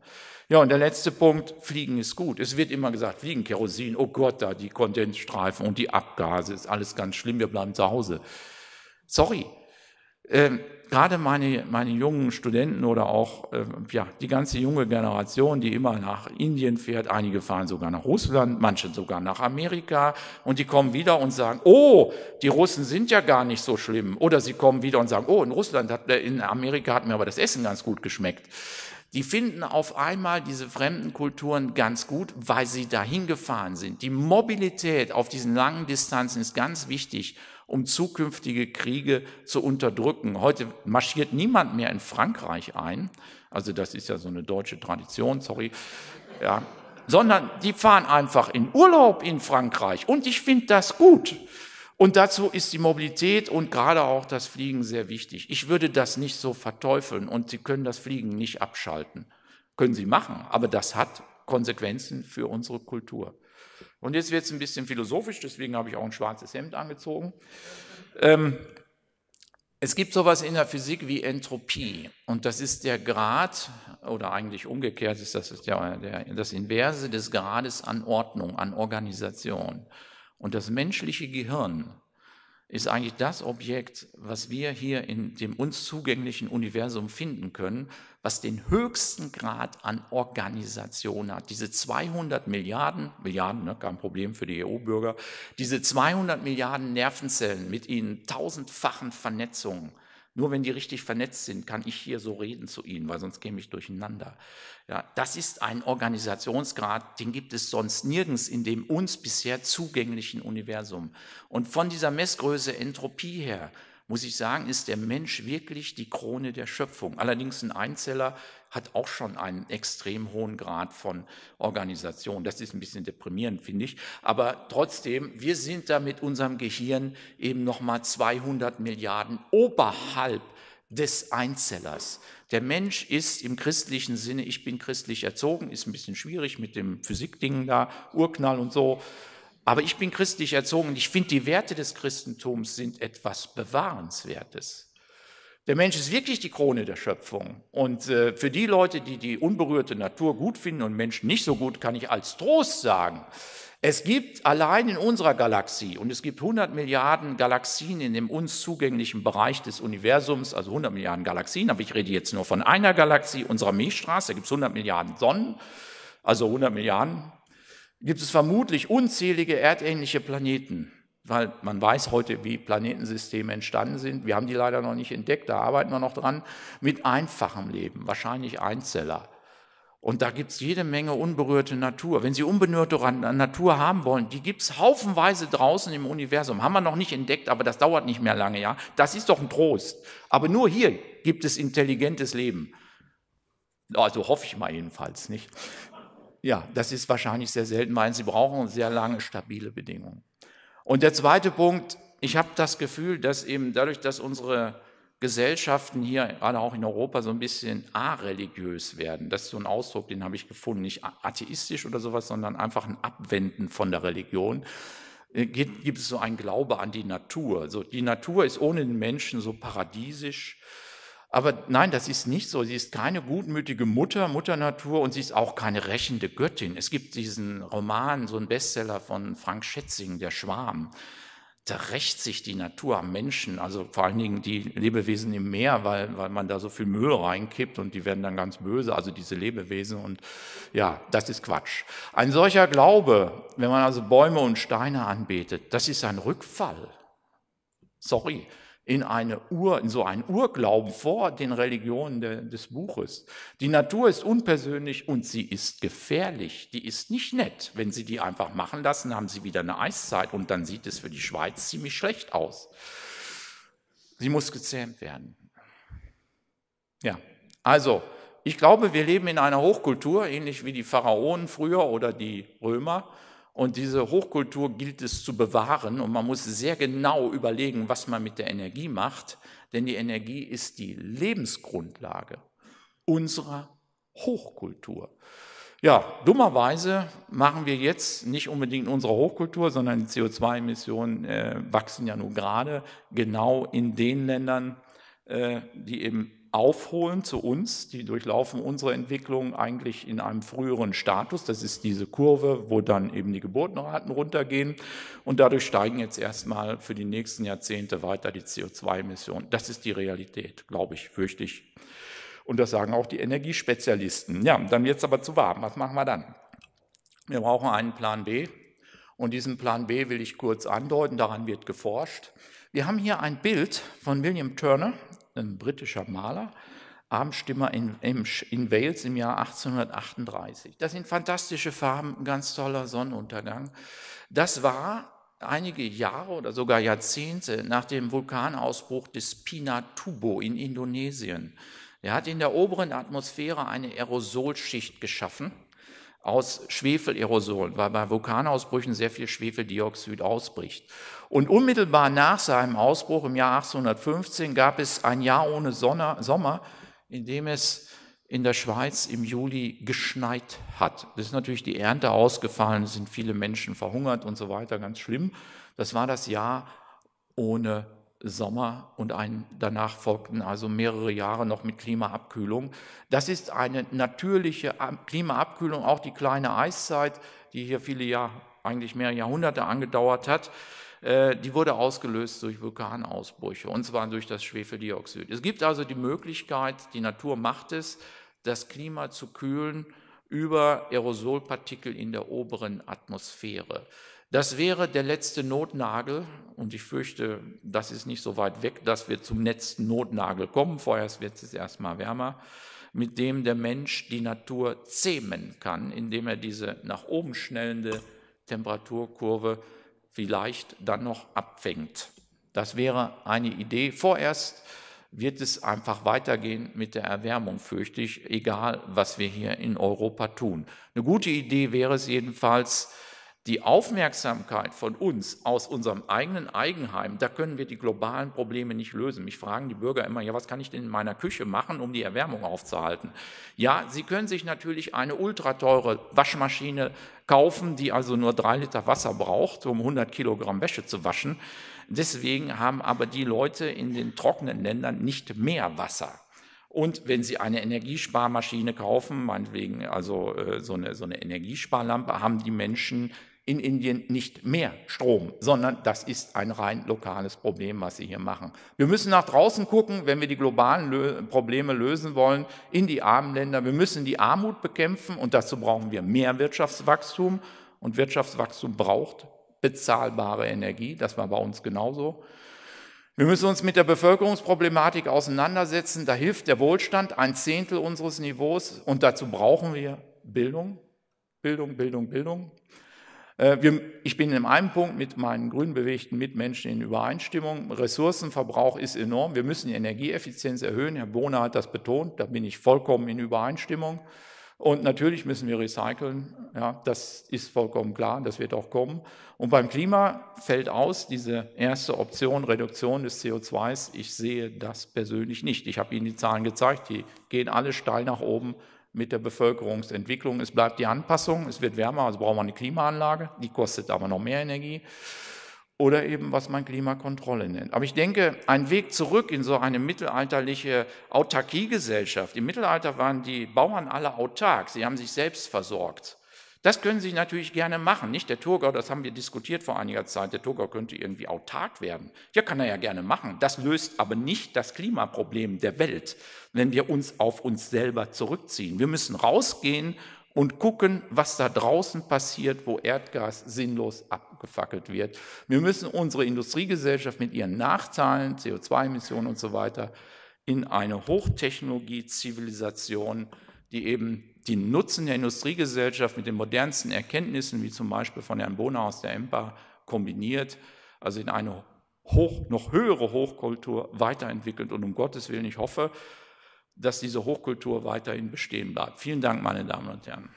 Ja, und der letzte Punkt, Fliegen ist gut. Es wird immer gesagt, Fliegen, Kerosin, oh Gott, da die Kondensstreifen und die Abgase, ist alles ganz schlimm, wir bleiben zu Hause. Sorry. Ähm, gerade meine, meine jungen Studenten oder auch äh, ja, die ganze junge Generation, die immer nach Indien fährt, einige fahren sogar nach Russland, manche sogar nach Amerika und die kommen wieder und sagen, oh, die Russen sind ja gar nicht so schlimm. Oder sie kommen wieder und sagen, oh, in Russland, hat, äh, in Amerika hat mir aber das Essen ganz gut geschmeckt. Die finden auf einmal diese fremden Kulturen ganz gut, weil sie dahin gefahren sind. Die Mobilität auf diesen langen Distanzen ist ganz wichtig um zukünftige Kriege zu unterdrücken. Heute marschiert niemand mehr in Frankreich ein, also das ist ja so eine deutsche Tradition, sorry, ja, sondern die fahren einfach in Urlaub in Frankreich und ich finde das gut. Und dazu ist die Mobilität und gerade auch das Fliegen sehr wichtig. Ich würde das nicht so verteufeln und Sie können das Fliegen nicht abschalten. Können Sie machen, aber das hat Konsequenzen für unsere Kultur. Und jetzt wird es ein bisschen philosophisch, deswegen habe ich auch ein schwarzes Hemd angezogen. Ähm, es gibt sowas in der Physik wie Entropie und das ist der Grad, oder eigentlich umgekehrt ist das der, der, das Inverse des Grades an Ordnung, an Organisation. Und das menschliche Gehirn ist eigentlich das Objekt, was wir hier in dem uns zugänglichen Universum finden können, was den höchsten Grad an Organisation hat. Diese 200 Milliarden, Milliarden, ne, kein Problem für die EU-Bürger, diese 200 Milliarden Nervenzellen mit ihnen tausendfachen Vernetzungen. Nur wenn die richtig vernetzt sind, kann ich hier so reden zu ihnen, weil sonst käme ich durcheinander. Ja, das ist ein Organisationsgrad, den gibt es sonst nirgends in dem uns bisher zugänglichen Universum. Und von dieser Messgröße Entropie her muss ich sagen, ist der Mensch wirklich die Krone der Schöpfung. Allerdings ein Einzeller hat auch schon einen extrem hohen Grad von Organisation. Das ist ein bisschen deprimierend, finde ich. Aber trotzdem, wir sind da mit unserem Gehirn eben nochmal 200 Milliarden oberhalb des Einzellers. Der Mensch ist im christlichen Sinne, ich bin christlich erzogen, ist ein bisschen schwierig mit dem Physikdingen da, Urknall und so, aber ich bin christlich erzogen und ich finde, die Werte des Christentums sind etwas Bewahrenswertes. Der Mensch ist wirklich die Krone der Schöpfung. Und äh, für die Leute, die die unberührte Natur gut finden und Menschen nicht so gut, kann ich als Trost sagen, es gibt allein in unserer Galaxie, und es gibt 100 Milliarden Galaxien in dem uns zugänglichen Bereich des Universums, also 100 Milliarden Galaxien, aber ich rede jetzt nur von einer Galaxie, unserer Milchstraße, da gibt es 100 Milliarden Sonnen, also 100 Milliarden gibt es vermutlich unzählige erdähnliche Planeten, weil man weiß heute, wie Planetensysteme entstanden sind. Wir haben die leider noch nicht entdeckt, da arbeiten wir noch dran, mit einfachem Leben, wahrscheinlich Einzeller. Und da gibt es jede Menge unberührte Natur. Wenn Sie unberührte Natur haben wollen, die gibt es haufenweise draußen im Universum. Haben wir noch nicht entdeckt, aber das dauert nicht mehr lange, ja. Das ist doch ein Trost. Aber nur hier gibt es intelligentes Leben. Also hoffe ich mal jedenfalls nicht. Ja, das ist wahrscheinlich sehr selten, weil sie brauchen sehr lange stabile Bedingungen. Und der zweite Punkt, ich habe das Gefühl, dass eben dadurch, dass unsere Gesellschaften hier, gerade auch in Europa, so ein bisschen areligiös werden. Das ist so ein Ausdruck, den habe ich gefunden. Nicht atheistisch oder sowas, sondern einfach ein Abwenden von der Religion. Äh, gibt, gibt es so einen Glaube an die Natur. So, die Natur ist ohne den Menschen so paradiesisch aber nein, das ist nicht so. Sie ist keine gutmütige Mutter, Mutter Natur und sie ist auch keine rächende Göttin. Es gibt diesen Roman, so ein Bestseller von Frank Schätzing, Der Schwarm. Da rächt sich die Natur am Menschen, also vor allen Dingen die Lebewesen im Meer, weil, weil man da so viel Müll reinkippt und die werden dann ganz böse, also diese Lebewesen. Und ja, das ist Quatsch. Ein solcher Glaube, wenn man also Bäume und Steine anbetet, das ist ein Rückfall. Sorry, in, eine Ur, in so einen Urglauben vor den Religionen de, des Buches. Die Natur ist unpersönlich und sie ist gefährlich. Die ist nicht nett. Wenn Sie die einfach machen lassen, haben Sie wieder eine Eiszeit und dann sieht es für die Schweiz ziemlich schlecht aus. Sie muss gezähmt werden. Ja, also ich glaube, wir leben in einer Hochkultur, ähnlich wie die Pharaonen früher oder die Römer. Und diese Hochkultur gilt es zu bewahren und man muss sehr genau überlegen, was man mit der Energie macht, denn die Energie ist die Lebensgrundlage unserer Hochkultur. Ja, dummerweise machen wir jetzt nicht unbedingt unsere Hochkultur, sondern die CO2-Emissionen äh, wachsen ja nur gerade genau in den Ländern, äh, die eben aufholen zu uns. Die durchlaufen unsere Entwicklung eigentlich in einem früheren Status. Das ist diese Kurve, wo dann eben die Geburtenraten runtergehen. Und dadurch steigen jetzt erstmal für die nächsten Jahrzehnte weiter die CO2-Emissionen. Das ist die Realität, glaube ich, fürchte ich. Und das sagen auch die Energiespezialisten. Ja, dann jetzt aber zu warm. Was machen wir dann? Wir brauchen einen Plan B. Und diesen Plan B will ich kurz andeuten. Daran wird geforscht. Wir haben hier ein Bild von William Turner, ein britischer Maler, Abendstimmer in, in, in, Wales im Jahr 1838. Das sind fantastische Farben, ein ganz toller Sonnenuntergang. Das war einige Jahre oder sogar Jahrzehnte nach dem Vulkanausbruch des Pinatubo in Indonesien. Er hat in der oberen Atmosphäre eine Aerosolschicht geschaffen aus Schwefelerosolen, weil bei Vulkanausbrüchen sehr viel Schwefeldioxid ausbricht. Und unmittelbar nach seinem Ausbruch im Jahr 1815 gab es ein Jahr ohne Sonne, Sommer, in dem es in der Schweiz im Juli geschneit hat. Das ist natürlich die Ernte ausgefallen, sind viele Menschen verhungert und so weiter, ganz schlimm. Das war das Jahr ohne Sommer und ein, danach folgten also mehrere Jahre noch mit Klimaabkühlung. Das ist eine natürliche Klimaabkühlung, auch die kleine Eiszeit, die hier viele Jahr, eigentlich mehr Jahrhunderte angedauert hat, äh, die wurde ausgelöst durch Vulkanausbrüche und zwar durch das Schwefeldioxid. Es gibt also die Möglichkeit, die Natur macht es, das Klima zu kühlen über Aerosolpartikel in der oberen Atmosphäre. Das wäre der letzte Notnagel und ich fürchte, das ist nicht so weit weg, dass wir zum letzten Notnagel kommen. Vorerst wird es erstmal wärmer mit dem der Mensch die Natur zähmen kann, indem er diese nach oben schnellende Temperaturkurve vielleicht dann noch abfängt. Das wäre eine Idee. Vorerst wird es einfach weitergehen mit der Erwärmung, fürchte ich, egal was wir hier in Europa tun. Eine gute Idee wäre es jedenfalls, die Aufmerksamkeit von uns aus unserem eigenen Eigenheim, da können wir die globalen Probleme nicht lösen. Mich fragen die Bürger immer, ja, was kann ich denn in meiner Küche machen, um die Erwärmung aufzuhalten? Ja, sie können sich natürlich eine ultrateure Waschmaschine kaufen, die also nur drei Liter Wasser braucht, um 100 Kilogramm Wäsche zu waschen. Deswegen haben aber die Leute in den trockenen Ländern nicht mehr Wasser. Und wenn Sie eine Energiesparmaschine kaufen, meinetwegen also äh, so, eine, so eine Energiesparlampe, haben die Menschen in Indien nicht mehr Strom, sondern das ist ein rein lokales Problem, was sie hier machen. Wir müssen nach draußen gucken, wenn wir die globalen Lö Probleme lösen wollen, in die armen Länder. Wir müssen die Armut bekämpfen und dazu brauchen wir mehr Wirtschaftswachstum. Und Wirtschaftswachstum braucht bezahlbare Energie. Das war bei uns genauso. Wir müssen uns mit der Bevölkerungsproblematik auseinandersetzen. Da hilft der Wohlstand, ein Zehntel unseres Niveaus. Und dazu brauchen wir Bildung, Bildung, Bildung, Bildung. Äh, ich bin in einem Punkt mit meinen grün bewegten Mitmenschen in Übereinstimmung. Ressourcenverbrauch ist enorm. Wir müssen die Energieeffizienz erhöhen. Herr Bohner hat das betont. Da bin ich vollkommen in Übereinstimmung. Und natürlich müssen wir recyceln. Ja, das ist vollkommen klar. Das wird auch kommen. Und beim Klima fällt aus diese erste Option Reduktion des CO2s. Ich sehe das persönlich nicht. Ich habe Ihnen die Zahlen gezeigt. Die gehen alle steil nach oben mit der Bevölkerungsentwicklung. Es bleibt die Anpassung, es wird wärmer, also brauchen wir eine Klimaanlage, die kostet aber noch mehr Energie. Oder eben, was man Klimakontrolle nennt. Aber ich denke, ein Weg zurück in so eine mittelalterliche Autarkiegesellschaft. Im Mittelalter waren die Bauern alle autark, sie haben sich selbst versorgt. Das können Sie natürlich gerne machen, nicht? Der Turgau, das haben wir diskutiert vor einiger Zeit, der Turgau könnte irgendwie autark werden. Ja, kann er ja gerne machen. Das löst aber nicht das Klimaproblem der Welt, wenn wir uns auf uns selber zurückziehen. Wir müssen rausgehen und gucken, was da draußen passiert, wo Erdgas sinnlos abgefackelt wird. Wir müssen unsere Industriegesellschaft mit ihren Nachteilen, CO2-Emissionen und so weiter, in eine Hochtechnologie-Zivilisation, die eben die Nutzen der Industriegesellschaft mit den modernsten Erkenntnissen, wie zum Beispiel von Herrn Bohner aus der EMPA, kombiniert, also in eine hoch, noch höhere Hochkultur weiterentwickelt. Und um Gottes Willen, ich hoffe, dass diese Hochkultur weiterhin bestehen bleibt. Vielen Dank, meine Damen und Herren.